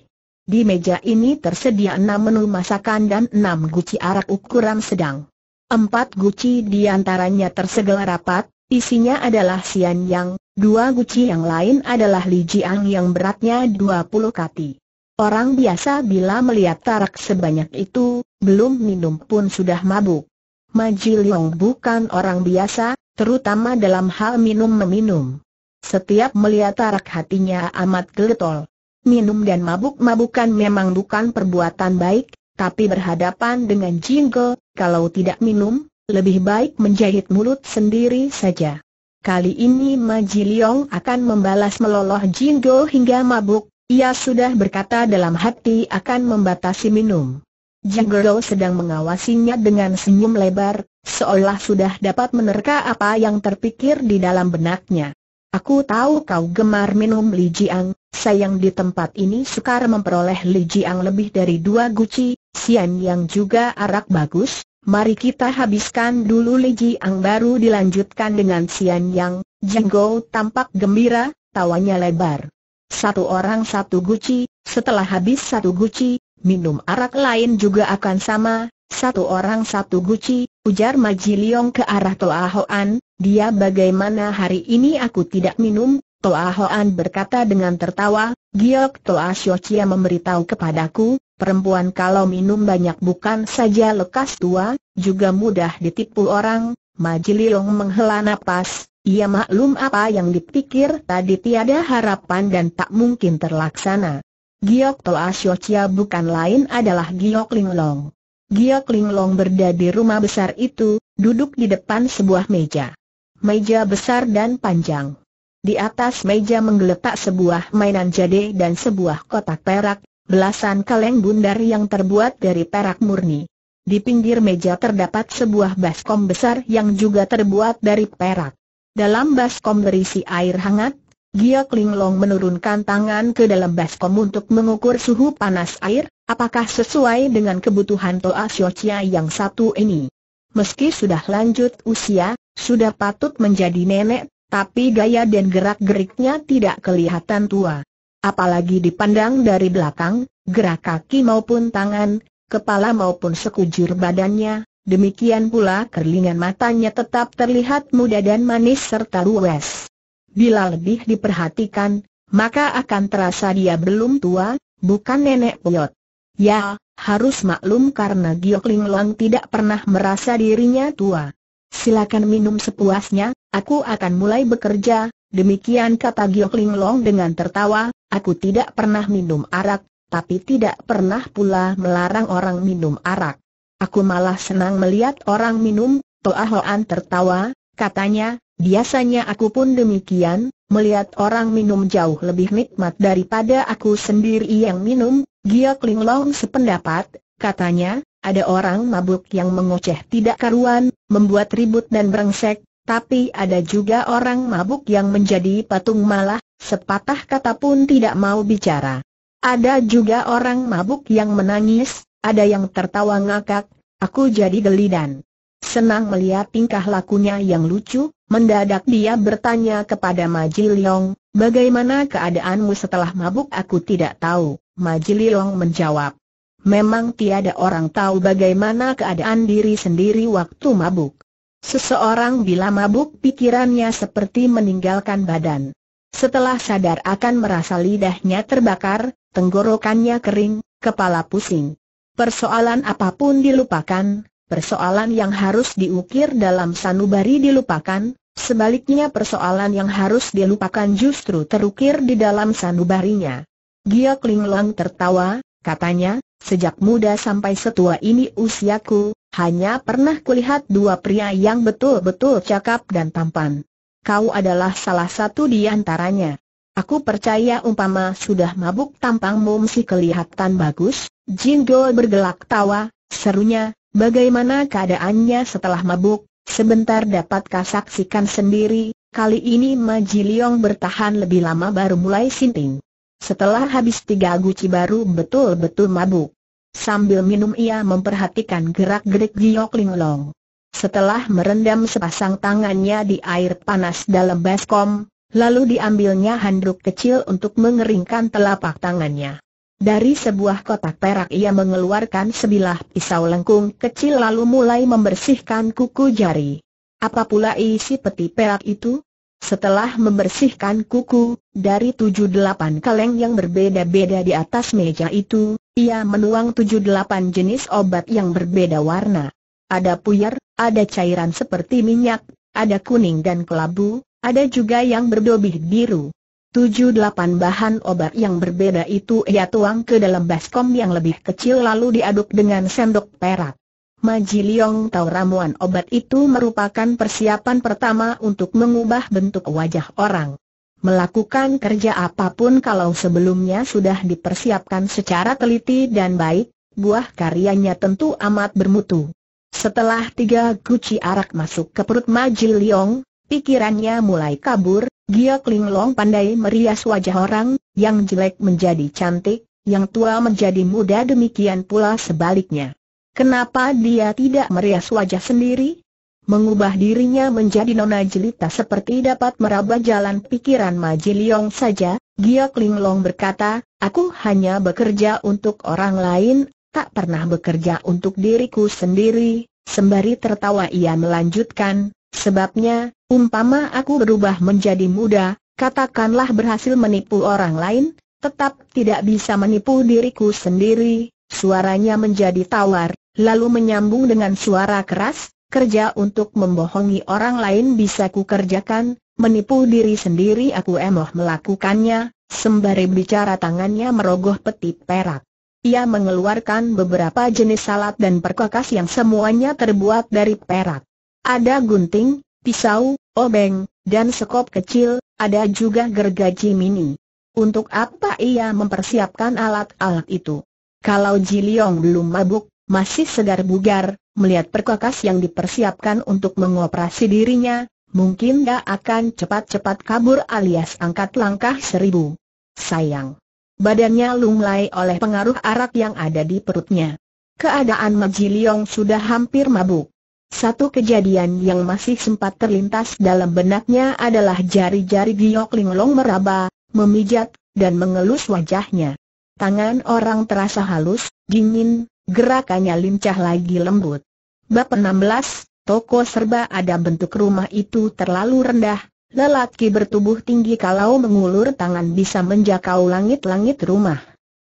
Di meja ini tersedia enam menu masakan dan enam guci arak ukuran sedang. Empat guci di antaranya tersegel rapat, Isinya adalah Sian Yang, dua guci yang lain adalah Li Jiang yang beratnya 20 kati. Orang biasa bila melihat tarak sebanyak itu, belum minum pun sudah mabuk. Maji Leong bukan orang biasa, terutama dalam hal minum-meminum. Setiap melihat tarak hatinya amat geletol. Minum dan mabuk-mabukan memang bukan perbuatan baik, tapi berhadapan dengan Jingle, kalau tidak minum, lebih baik menjahit mulut sendiri saja. Kali ini Maji Liong akan membalas meloloh Jinggo hingga mabuk, ia sudah berkata dalam hati akan membatasi minum. Jinggo sedang mengawasinya dengan senyum lebar, seolah sudah dapat menerka apa yang terpikir di dalam benaknya. Aku tahu kau gemar minum Li Jiang, sayang di tempat ini sukar memperoleh Li Jiang lebih dari dua guci, Sian yang juga arak bagus, Mari kita habiskan dulu Li ang baru dilanjutkan dengan sian Yang, Jinggo tampak gembira, tawanya lebar. Satu orang satu guci, setelah habis satu guci, minum arak lain juga akan sama, satu orang satu guci, ujar Maji Liong ke arah Toa Hoan, dia bagaimana hari ini aku tidak minum, Toa Hoan berkata dengan tertawa, Giok Toa Xiao memberitahu kepadaku, Perempuan kalau minum banyak bukan saja lekas tua, juga mudah ditipu orang, Majiliong menghela napas, ia maklum apa yang dipikir tadi tiada harapan dan tak mungkin terlaksana. Giok Toa Siocia bukan lain adalah Giok Linglong. Giok Linglong berada di rumah besar itu, duduk di depan sebuah meja. Meja besar dan panjang. Di atas meja menggeletak sebuah mainan jade dan sebuah kotak perak, belasan kaleng bundar yang terbuat dari perak murni. Di pinggir meja terdapat sebuah baskom besar yang juga terbuat dari perak. Dalam baskom berisi air hangat, Gia Klinglong menurunkan tangan ke dalam baskom untuk mengukur suhu panas air, apakah sesuai dengan kebutuhan Toa Siocia yang satu ini. Meski sudah lanjut usia, sudah patut menjadi nenek, tapi gaya dan gerak-geriknya tidak kelihatan tua apalagi dipandang dari belakang, gerak kaki maupun tangan, kepala maupun sekujur badannya, demikian pula kerlingan matanya tetap terlihat muda dan manis serta luwes. Bila lebih diperhatikan, maka akan terasa dia belum tua, bukan nenek puyot. Ya, harus maklum karena Giok Linglong tidak pernah merasa dirinya tua. Silakan minum sepuasnya, aku akan mulai bekerja, Demikian kata Giok Long dengan tertawa, aku tidak pernah minum arak, tapi tidak pernah pula melarang orang minum arak. Aku malah senang melihat orang minum, Toa Hoan tertawa, katanya, biasanya aku pun demikian, melihat orang minum jauh lebih nikmat daripada aku sendiri yang minum, Giok Long sependapat, katanya, ada orang mabuk yang mengoceh tidak karuan, membuat ribut dan berengsek. Tapi ada juga orang mabuk yang menjadi patung malah, sepatah kata pun tidak mau bicara. Ada juga orang mabuk yang menangis, ada yang tertawa ngakak, aku jadi gelidan. Senang melihat tingkah lakunya yang lucu, mendadak dia bertanya kepada Majiliong, bagaimana keadaanmu setelah mabuk aku tidak tahu, Majiliong menjawab. Memang tiada orang tahu bagaimana keadaan diri sendiri waktu mabuk. Seseorang bila mabuk pikirannya seperti meninggalkan badan. Setelah sadar akan merasa lidahnya terbakar, tenggorokannya kering, kepala pusing. Persoalan apapun dilupakan, persoalan yang harus diukir dalam sanubari dilupakan, sebaliknya persoalan yang harus dilupakan justru terukir di dalam sanubarinya. Gia Klinglang tertawa, katanya, Sejak muda sampai setua ini usiaku, hanya pernah kulihat dua pria yang betul-betul cakap dan tampan. Kau adalah salah satu di antaranya. Aku percaya umpama sudah mabuk tampangmu masih kelihatan bagus, Jingo bergelak tawa, serunya, bagaimana keadaannya setelah mabuk, sebentar dapatkah saksikan sendiri, kali ini Majiliong bertahan lebih lama baru mulai sinting. Setelah habis tiga guci baru betul-betul mabuk. Sambil minum ia memperhatikan gerak-gerik Giok Linglong. Setelah merendam sepasang tangannya di air panas dalam baskom, lalu diambilnya handuk kecil untuk mengeringkan telapak tangannya. Dari sebuah kotak perak ia mengeluarkan sebilah pisau lengkung kecil lalu mulai membersihkan kuku jari. Apa pula isi peti perak itu? Setelah membersihkan kuku, dari tujuh delapan kaleng yang berbeda-beda di atas meja itu, ia menuang tujuh delapan jenis obat yang berbeda warna. Ada puyer, ada cairan seperti minyak, ada kuning dan kelabu, ada juga yang berdobih biru. Tujuh delapan bahan obat yang berbeda itu ia tuang ke dalam baskom yang lebih kecil lalu diaduk dengan sendok perak. Maji Liong tahu ramuan obat itu merupakan persiapan pertama untuk mengubah bentuk wajah orang. Melakukan kerja apapun kalau sebelumnya sudah dipersiapkan secara teliti dan baik, buah karyanya tentu amat bermutu. Setelah tiga guci arak masuk ke perut Maji Liong, pikirannya mulai kabur, Gia Long pandai merias wajah orang, yang jelek menjadi cantik, yang tua menjadi muda demikian pula sebaliknya. Kenapa dia tidak merias wajah sendiri? Mengubah dirinya menjadi nona jelita seperti dapat meraba jalan pikiran Majiliong saja, Gia Klinglong berkata, aku hanya bekerja untuk orang lain, tak pernah bekerja untuk diriku sendiri, sembari tertawa ia melanjutkan, sebabnya, umpama aku berubah menjadi muda, katakanlah berhasil menipu orang lain, tetap tidak bisa menipu diriku sendiri, Suaranya menjadi tawar, lalu menyambung dengan suara keras, kerja untuk membohongi orang lain bisa ku kerjakan, menipu diri sendiri aku emoh melakukannya, sembari bicara tangannya merogoh peti perak. Ia mengeluarkan beberapa jenis salat dan perkakas yang semuanya terbuat dari perak. Ada gunting, pisau, obeng, dan sekop kecil, ada juga gergaji mini. Untuk apa ia mempersiapkan alat-alat itu? Kalau Ji Liong belum mabuk, masih segar bugar, melihat perkakas yang dipersiapkan untuk mengoperasi dirinya, mungkin dia akan cepat-cepat kabur alias angkat langkah seribu. Sayang. Badannya lunglai oleh pengaruh arak yang ada di perutnya. Keadaan Maji Liong sudah hampir mabuk. Satu kejadian yang masih sempat terlintas dalam benaknya adalah jari-jari Giok Linglong meraba, memijat, dan mengelus wajahnya. Tangan orang terasa halus, dingin, gerakannya lincah lagi lembut. Bab 16, toko serba ada bentuk rumah itu terlalu rendah, lelaki bertubuh tinggi kalau mengulur tangan bisa menjakau langit-langit rumah.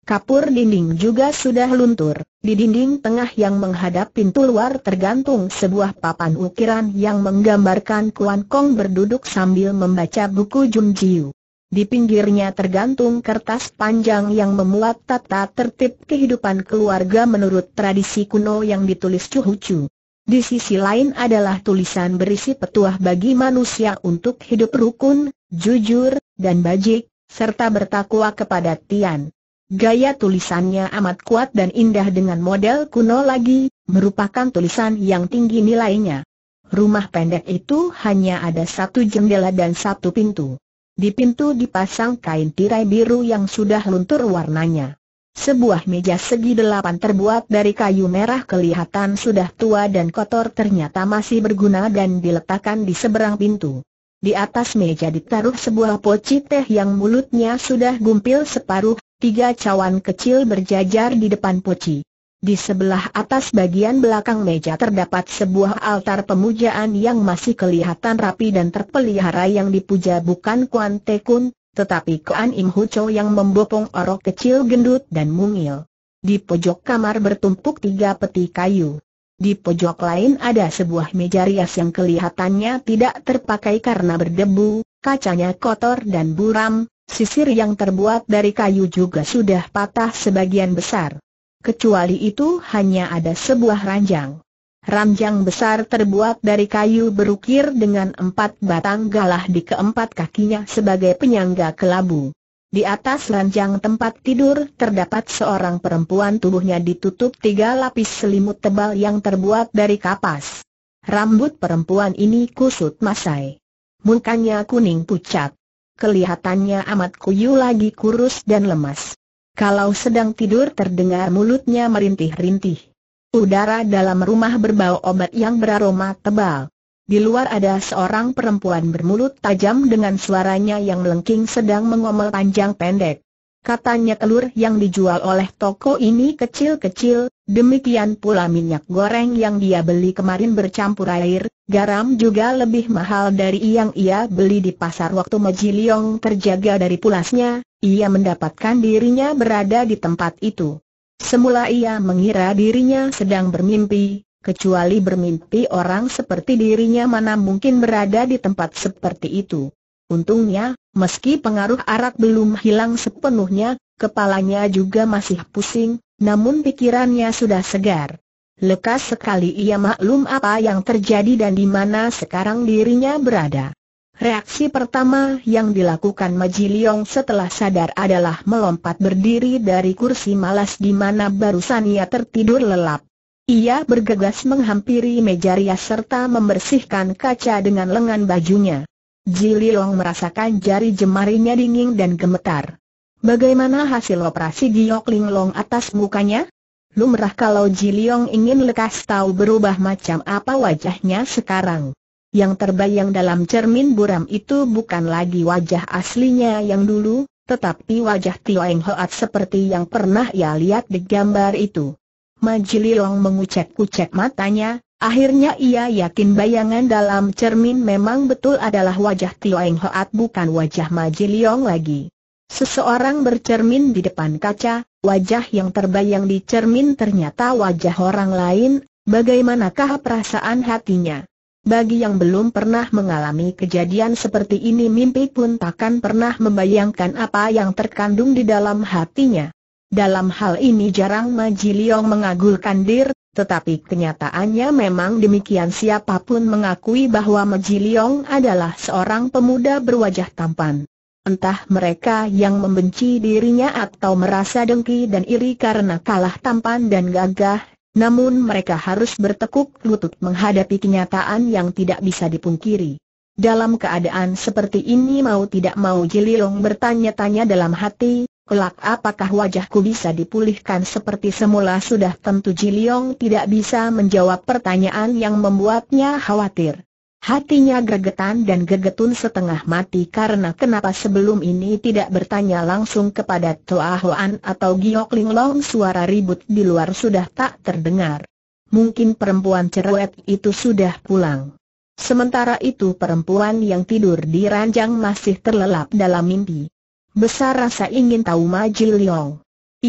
Kapur dinding juga sudah luntur, di dinding tengah yang menghadap pintu luar tergantung sebuah papan ukiran yang menggambarkan Kuan Kong berduduk sambil membaca buku Jum Jiu. Di pinggirnya tergantung kertas panjang yang memuat tata tertib kehidupan keluarga menurut tradisi kuno yang ditulis Chuhuchu. Di sisi lain adalah tulisan berisi petuah bagi manusia untuk hidup rukun, jujur, dan bajik, serta bertakwa kepada Tian. Gaya tulisannya amat kuat dan indah dengan model kuno lagi, merupakan tulisan yang tinggi nilainya. Rumah pendek itu hanya ada satu jendela dan satu pintu. Di pintu dipasang kain tirai biru yang sudah luntur warnanya. Sebuah meja segi delapan terbuat dari kayu merah kelihatan sudah tua dan kotor ternyata masih berguna dan diletakkan di seberang pintu. Di atas meja ditaruh sebuah poci teh yang mulutnya sudah gumpil separuh, tiga cawan kecil berjajar di depan poci. Di sebelah atas bagian belakang meja terdapat sebuah altar pemujaan yang masih kelihatan rapi dan terpelihara yang dipuja bukan Kuan Te Kun, tetapi Kuan Im Hu Cho yang membopong orok kecil gendut dan mungil. Di pojok kamar bertumpuk tiga peti kayu. Di pojok lain ada sebuah meja rias yang kelihatannya tidak terpakai karena berdebu, kacanya kotor dan buram, sisir yang terbuat dari kayu juga sudah patah sebagian besar. Kecuali itu hanya ada sebuah ranjang. Ranjang besar terbuat dari kayu berukir dengan empat batang galah di keempat kakinya sebagai penyangga kelabu. Di atas ranjang tempat tidur terdapat seorang perempuan tubuhnya ditutup tiga lapis selimut tebal yang terbuat dari kapas. Rambut perempuan ini kusut masai. Mukanya kuning pucat. Kelihatannya amat kuyu lagi kurus dan lemas. Kalau sedang tidur terdengar mulutnya merintih-rintih. Udara dalam rumah berbau obat yang beraroma tebal. Di luar ada seorang perempuan bermulut tajam dengan suaranya yang melengking sedang mengomel panjang pendek. Katanya telur yang dijual oleh toko ini kecil-kecil, demikian pula minyak goreng yang dia beli kemarin bercampur air, garam juga lebih mahal dari yang ia beli di pasar waktu Meji terjaga dari pulasnya, ia mendapatkan dirinya berada di tempat itu. Semula ia mengira dirinya sedang bermimpi, kecuali bermimpi orang seperti dirinya mana mungkin berada di tempat seperti itu. Untungnya, meski pengaruh arak belum hilang sepenuhnya, kepalanya juga masih pusing, namun pikirannya sudah segar. Lekas sekali ia maklum apa yang terjadi dan di mana sekarang dirinya berada. Reaksi pertama yang dilakukan Majiliong setelah sadar adalah melompat berdiri dari kursi malas di mana barusan ia tertidur lelap. Ia bergegas menghampiri meja rias serta membersihkan kaca dengan lengan bajunya. Long merasakan jari jemarinya dingin dan gemetar. Bagaimana hasil operasi Giok Long atas mukanya? Lumrah kalau Jiliong ingin lekas tahu berubah macam apa wajahnya sekarang. Yang terbayang dalam cermin buram itu bukan lagi wajah aslinya yang dulu, tetapi wajah Tio Hoat seperti yang pernah ia lihat di gambar itu. Majililong mengucek-ucek matanya, Akhirnya ia yakin bayangan dalam cermin memang betul adalah wajah Tio Eng Hoat bukan wajah Majiliong lagi. Seseorang bercermin di depan kaca, wajah yang terbayang di cermin ternyata wajah orang lain, bagaimanakah perasaan hatinya? Bagi yang belum pernah mengalami kejadian seperti ini mimpi pun takkan pernah membayangkan apa yang terkandung di dalam hatinya. Dalam hal ini jarang Majiliong mengagulkan dir, tetapi kenyataannya memang demikian siapapun mengakui bahwa Meji Liong adalah seorang pemuda berwajah tampan. Entah mereka yang membenci dirinya atau merasa dengki dan iri karena kalah tampan dan gagah, namun mereka harus bertekuk lutut menghadapi kenyataan yang tidak bisa dipungkiri. Dalam keadaan seperti ini mau tidak mau Jiliong bertanya-tanya dalam hati, Kelak apakah wajahku bisa dipulihkan seperti semula sudah tentu Ji tidak bisa menjawab pertanyaan yang membuatnya khawatir. Hatinya gergetan dan gegetun setengah mati karena kenapa sebelum ini tidak bertanya langsung kepada Toa Hoan atau Giok Ling Long suara ribut di luar sudah tak terdengar. Mungkin perempuan cerewet itu sudah pulang. Sementara itu perempuan yang tidur di ranjang masih terlelap dalam mimpi. Besar rasa ingin tahu Ma Ji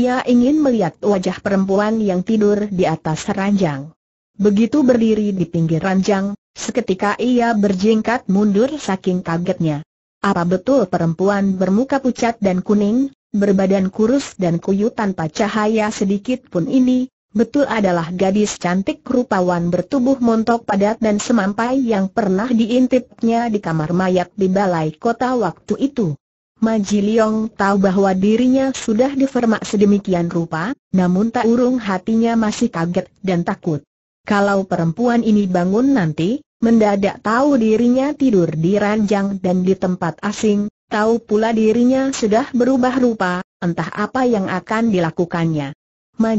Ia ingin melihat wajah perempuan yang tidur di atas ranjang. Begitu berdiri di pinggir ranjang, seketika ia berjingkat mundur saking kagetnya. Apa betul perempuan bermuka pucat dan kuning, berbadan kurus dan kuyu tanpa cahaya sedikit pun ini, betul adalah gadis cantik rupawan bertubuh montok padat dan semampai yang pernah diintipnya di kamar mayat di balai kota waktu itu. Ma tahu bahwa dirinya sudah difermak sedemikian rupa, namun tak urung hatinya masih kaget dan takut. Kalau perempuan ini bangun nanti, mendadak tahu dirinya tidur di ranjang dan di tempat asing, tahu pula dirinya sudah berubah rupa, entah apa yang akan dilakukannya. Ma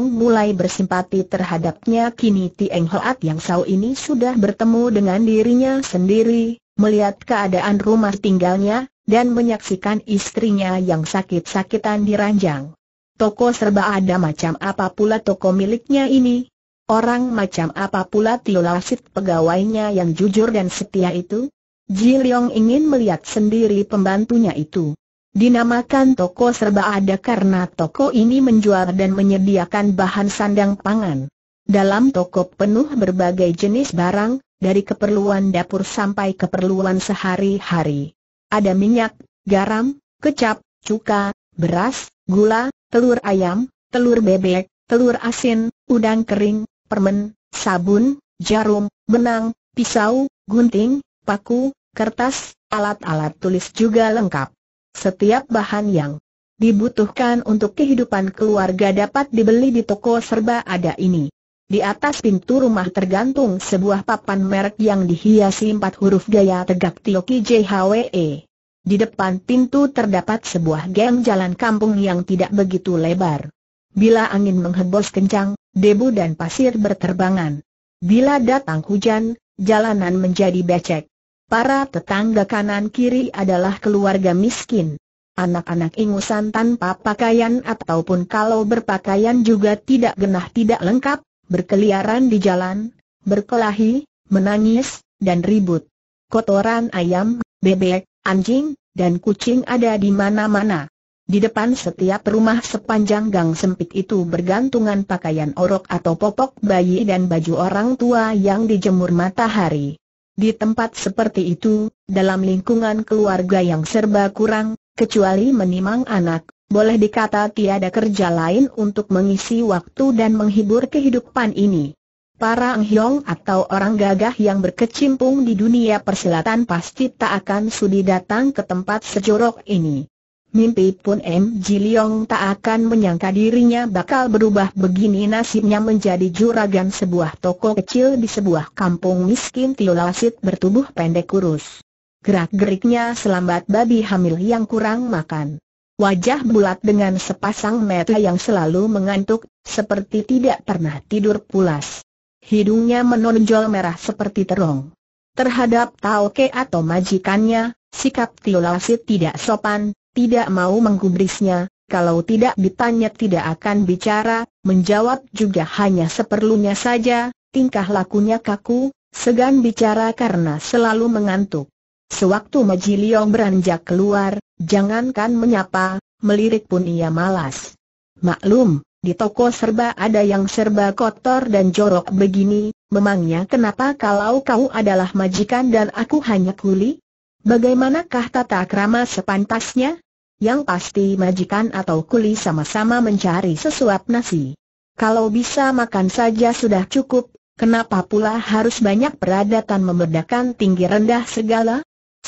mulai bersimpati terhadapnya kini Tieng Hoat yang Sau ini sudah bertemu dengan dirinya sendiri, melihat keadaan rumah tinggalnya, dan menyaksikan istrinya yang sakit-sakitan diranjang. Toko serba ada macam apa pula toko miliknya ini? Orang macam apa pula Tio Lasit pegawainya yang jujur dan setia itu? Ji Leong ingin melihat sendiri pembantunya itu. Dinamakan toko serba ada karena toko ini menjual dan menyediakan bahan sandang pangan. Dalam toko penuh berbagai jenis barang, dari keperluan dapur sampai keperluan sehari-hari. Ada minyak, garam, kecap, cuka, beras, gula, telur ayam, telur bebek, telur asin, udang kering, permen, sabun, jarum, benang, pisau, gunting, paku, kertas, alat-alat tulis juga lengkap. Setiap bahan yang dibutuhkan untuk kehidupan keluarga dapat dibeli di toko serba ada ini. Di atas pintu rumah tergantung sebuah papan merek yang dihiasi empat huruf gaya tegak Tioki JHWE. Di depan pintu terdapat sebuah geng jalan kampung yang tidak begitu lebar. Bila angin menghembus kencang, debu dan pasir berterbangan. Bila datang hujan, jalanan menjadi becek. Para tetangga kanan kiri adalah keluarga miskin. Anak-anak ingusan tanpa pakaian ataupun kalau berpakaian juga tidak genah tidak lengkap, berkeliaran di jalan, berkelahi, menangis, dan ribut. Kotoran ayam, bebek, anjing, dan kucing ada di mana-mana. Di depan setiap rumah sepanjang gang sempit itu bergantungan pakaian orok atau popok bayi dan baju orang tua yang dijemur matahari. Di tempat seperti itu, dalam lingkungan keluarga yang serba kurang, kecuali menimang anak, boleh dikata tiada kerja lain untuk mengisi waktu dan menghibur kehidupan ini. Para anghyong atau orang gagah yang berkecimpung di dunia persilatan pasti tak akan sudi datang ke tempat sejorok ini. Mimpi pun M. Jiliong tak akan menyangka dirinya bakal berubah begini nasibnya menjadi juragan sebuah toko kecil di sebuah kampung miskin Tiolasit bertubuh pendek kurus. Gerak-geriknya selambat babi hamil yang kurang makan. Wajah bulat dengan sepasang mata yang selalu mengantuk, seperti tidak pernah tidur pulas. Hidungnya menonjol merah seperti terong. Terhadap Tauke atau majikannya, sikap Tio Lasit tidak sopan, tidak mau menggubrisnya, kalau tidak ditanya tidak akan bicara, menjawab juga hanya seperlunya saja, tingkah lakunya kaku, segan bicara karena selalu mengantuk. Sewaktu Maji Liong beranjak keluar, jangankan menyapa, melirik pun ia malas. Maklum, di toko serba ada yang serba kotor dan jorok begini, memangnya kenapa kalau kau adalah majikan dan aku hanya kuli? Bagaimanakah tata krama sepantasnya? Yang pasti majikan atau kuli sama-sama mencari sesuap nasi. Kalau bisa makan saja sudah cukup, kenapa pula harus banyak peradatan membedakan tinggi rendah segala?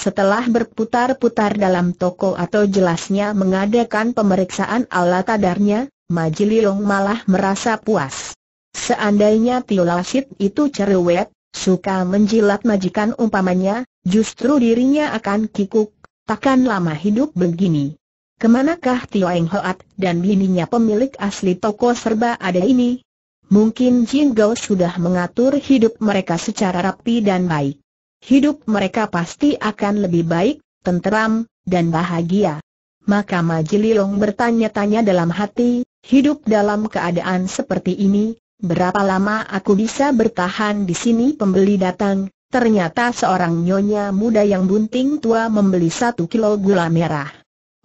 Setelah berputar-putar dalam toko atau jelasnya mengadakan pemeriksaan ala tadarnya, Majililong malah merasa puas. Seandainya Tio Lasit itu cerewet, suka menjilat majikan umpamanya, justru dirinya akan kikuk, takkan lama hidup begini. Kemanakah Tio Eng Hoat dan bininya pemilik asli toko serba ada ini? Mungkin Gao sudah mengatur hidup mereka secara rapi dan baik. Hidup mereka pasti akan lebih baik, tenteram, dan bahagia. Maka Majililong bertanya-tanya dalam hati, hidup dalam keadaan seperti ini, berapa lama aku bisa bertahan di sini pembeli datang, ternyata seorang nyonya muda yang bunting tua membeli satu kilo gula merah.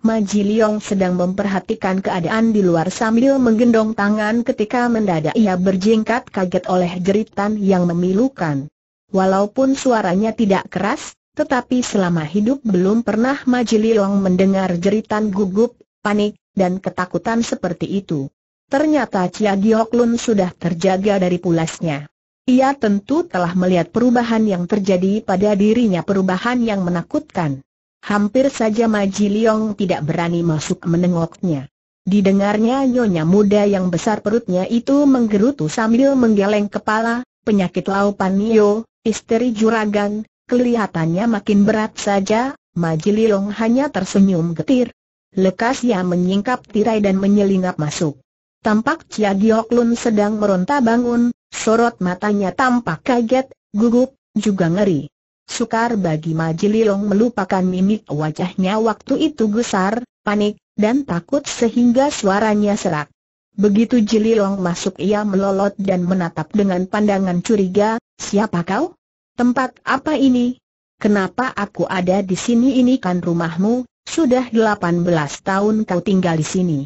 Majiliong sedang memperhatikan keadaan di luar sambil menggendong tangan ketika mendadak ia berjingkat kaget oleh jeritan yang memilukan. Walaupun suaranya tidak keras, tetapi selama hidup belum pernah Majiliong mendengar jeritan gugup, panik, dan ketakutan seperti itu. Ternyata Chia Giok sudah terjaga dari pulasnya. Ia tentu telah melihat perubahan yang terjadi pada dirinya perubahan yang menakutkan. Hampir saja Majiliong tidak berani masuk menengoknya. Didengarnya nyonya muda yang besar perutnya itu menggerutu sambil menggeleng kepala, penyakit laupan Nio, Istri juragan, kelihatannya makin berat saja, Majililong hanya tersenyum getir. Lekas ia menyingkap tirai dan menyelinap masuk. Tampak Cia Giok Lun sedang meronta bangun, sorot matanya tampak kaget, gugup, juga ngeri. Sukar bagi Majililong melupakan mimik wajahnya waktu itu gusar, panik, dan takut sehingga suaranya serak. Begitu Jiliong masuk ia melolot dan menatap dengan pandangan curiga, siapa kau? Tempat apa ini? Kenapa aku ada di sini ini kan rumahmu, sudah 18 tahun kau tinggal di sini.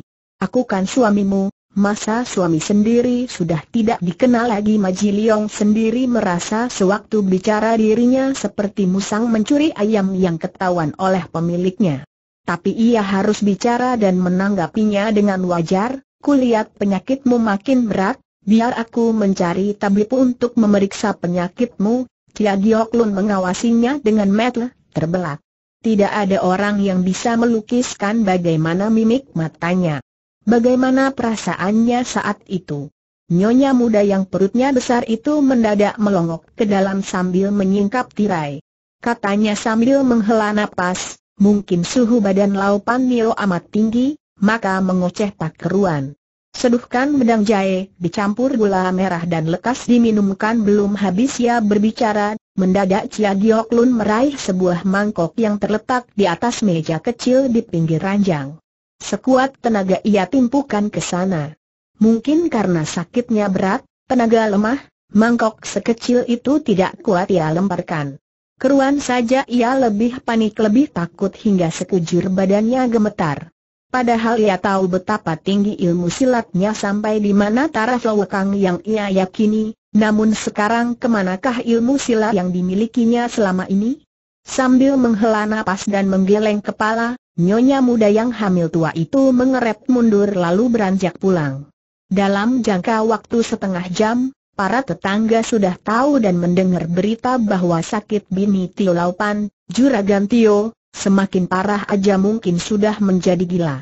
Aku kan suamimu, masa suami sendiri sudah tidak dikenal lagi Majiliong sendiri merasa sewaktu bicara dirinya seperti musang mencuri ayam yang ketahuan oleh pemiliknya. Tapi ia harus bicara dan menanggapinya dengan wajar, kulihat penyakitmu makin berat, biar aku mencari tabib untuk memeriksa penyakitmu, Cia Gioklun mengawasinya dengan metel, terbelak. Tidak ada orang yang bisa melukiskan bagaimana mimik matanya. Bagaimana perasaannya saat itu. Nyonya muda yang perutnya besar itu mendadak melongok ke dalam sambil menyingkap tirai. Katanya sambil menghela napas, mungkin suhu badan Pan Nio amat tinggi, maka mengoceh tak keruan. Seduhkan bedang jahe, dicampur gula merah dan lekas diminumkan belum habis ia berbicara, mendadak Cia Giok Lun meraih sebuah mangkok yang terletak di atas meja kecil di pinggir ranjang. Sekuat tenaga ia timpukan ke sana. Mungkin karena sakitnya berat, tenaga lemah, mangkok sekecil itu tidak kuat ia lemparkan. Keruan saja ia lebih panik lebih takut hingga sekujur badannya gemetar. Padahal ia tahu betapa tinggi ilmu silatnya sampai di mana taraf lawakang yang ia yakini, namun sekarang kemanakah ilmu silat yang dimilikinya selama ini? Sambil menghela napas dan menggeleng kepala, nyonya muda yang hamil tua itu mengerep mundur lalu beranjak pulang. Dalam jangka waktu setengah jam, para tetangga sudah tahu dan mendengar berita bahwa sakit Bini Tio Laupan, Juragan Tio, Semakin parah aja mungkin sudah menjadi gila.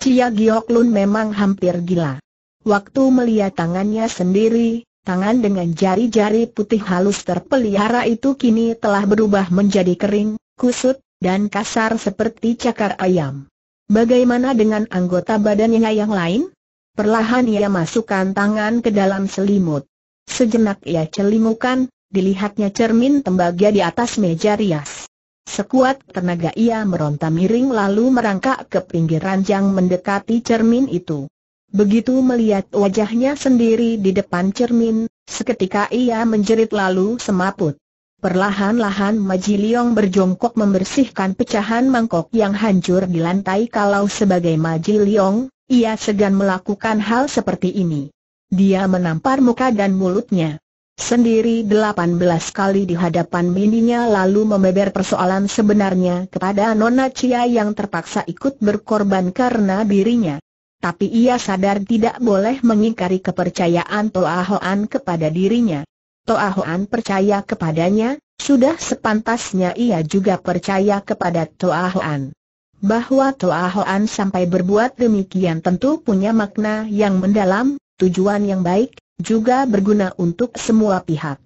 Cia Giok Lun memang hampir gila. Waktu melihat tangannya sendiri, tangan dengan jari-jari putih halus terpelihara itu kini telah berubah menjadi kering, kusut, dan kasar seperti cakar ayam. Bagaimana dengan anggota badannya yang lain? Perlahan ia masukkan tangan ke dalam selimut. Sejenak ia celingukan, dilihatnya cermin tembaga di atas meja rias. Sekuat tenaga ia meronta miring lalu merangkak ke pinggir ranjang mendekati cermin itu. Begitu melihat wajahnya sendiri di depan cermin, seketika ia menjerit lalu semaput. Perlahan-lahan Majiliong berjongkok membersihkan pecahan mangkok yang hancur di lantai kalau sebagai Majiliong, ia segan melakukan hal seperti ini. Dia menampar muka dan mulutnya. Sendiri 18 kali di hadapan bininya lalu membeber persoalan sebenarnya kepada Nona Cia yang terpaksa ikut berkorban karena dirinya. Tapi ia sadar tidak boleh mengingkari kepercayaan Toa Hoan kepada dirinya. Toa Hoan percaya kepadanya, sudah sepantasnya ia juga percaya kepada Toa Hoan. Bahwa Toa Hoan sampai berbuat demikian tentu punya makna yang mendalam, tujuan yang baik, juga berguna untuk semua pihak.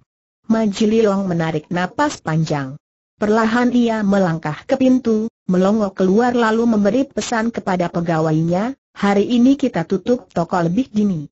Majililong menarik napas panjang. Perlahan ia melangkah ke pintu, melongok keluar lalu memberi pesan kepada pegawainya, hari ini kita tutup toko lebih dini.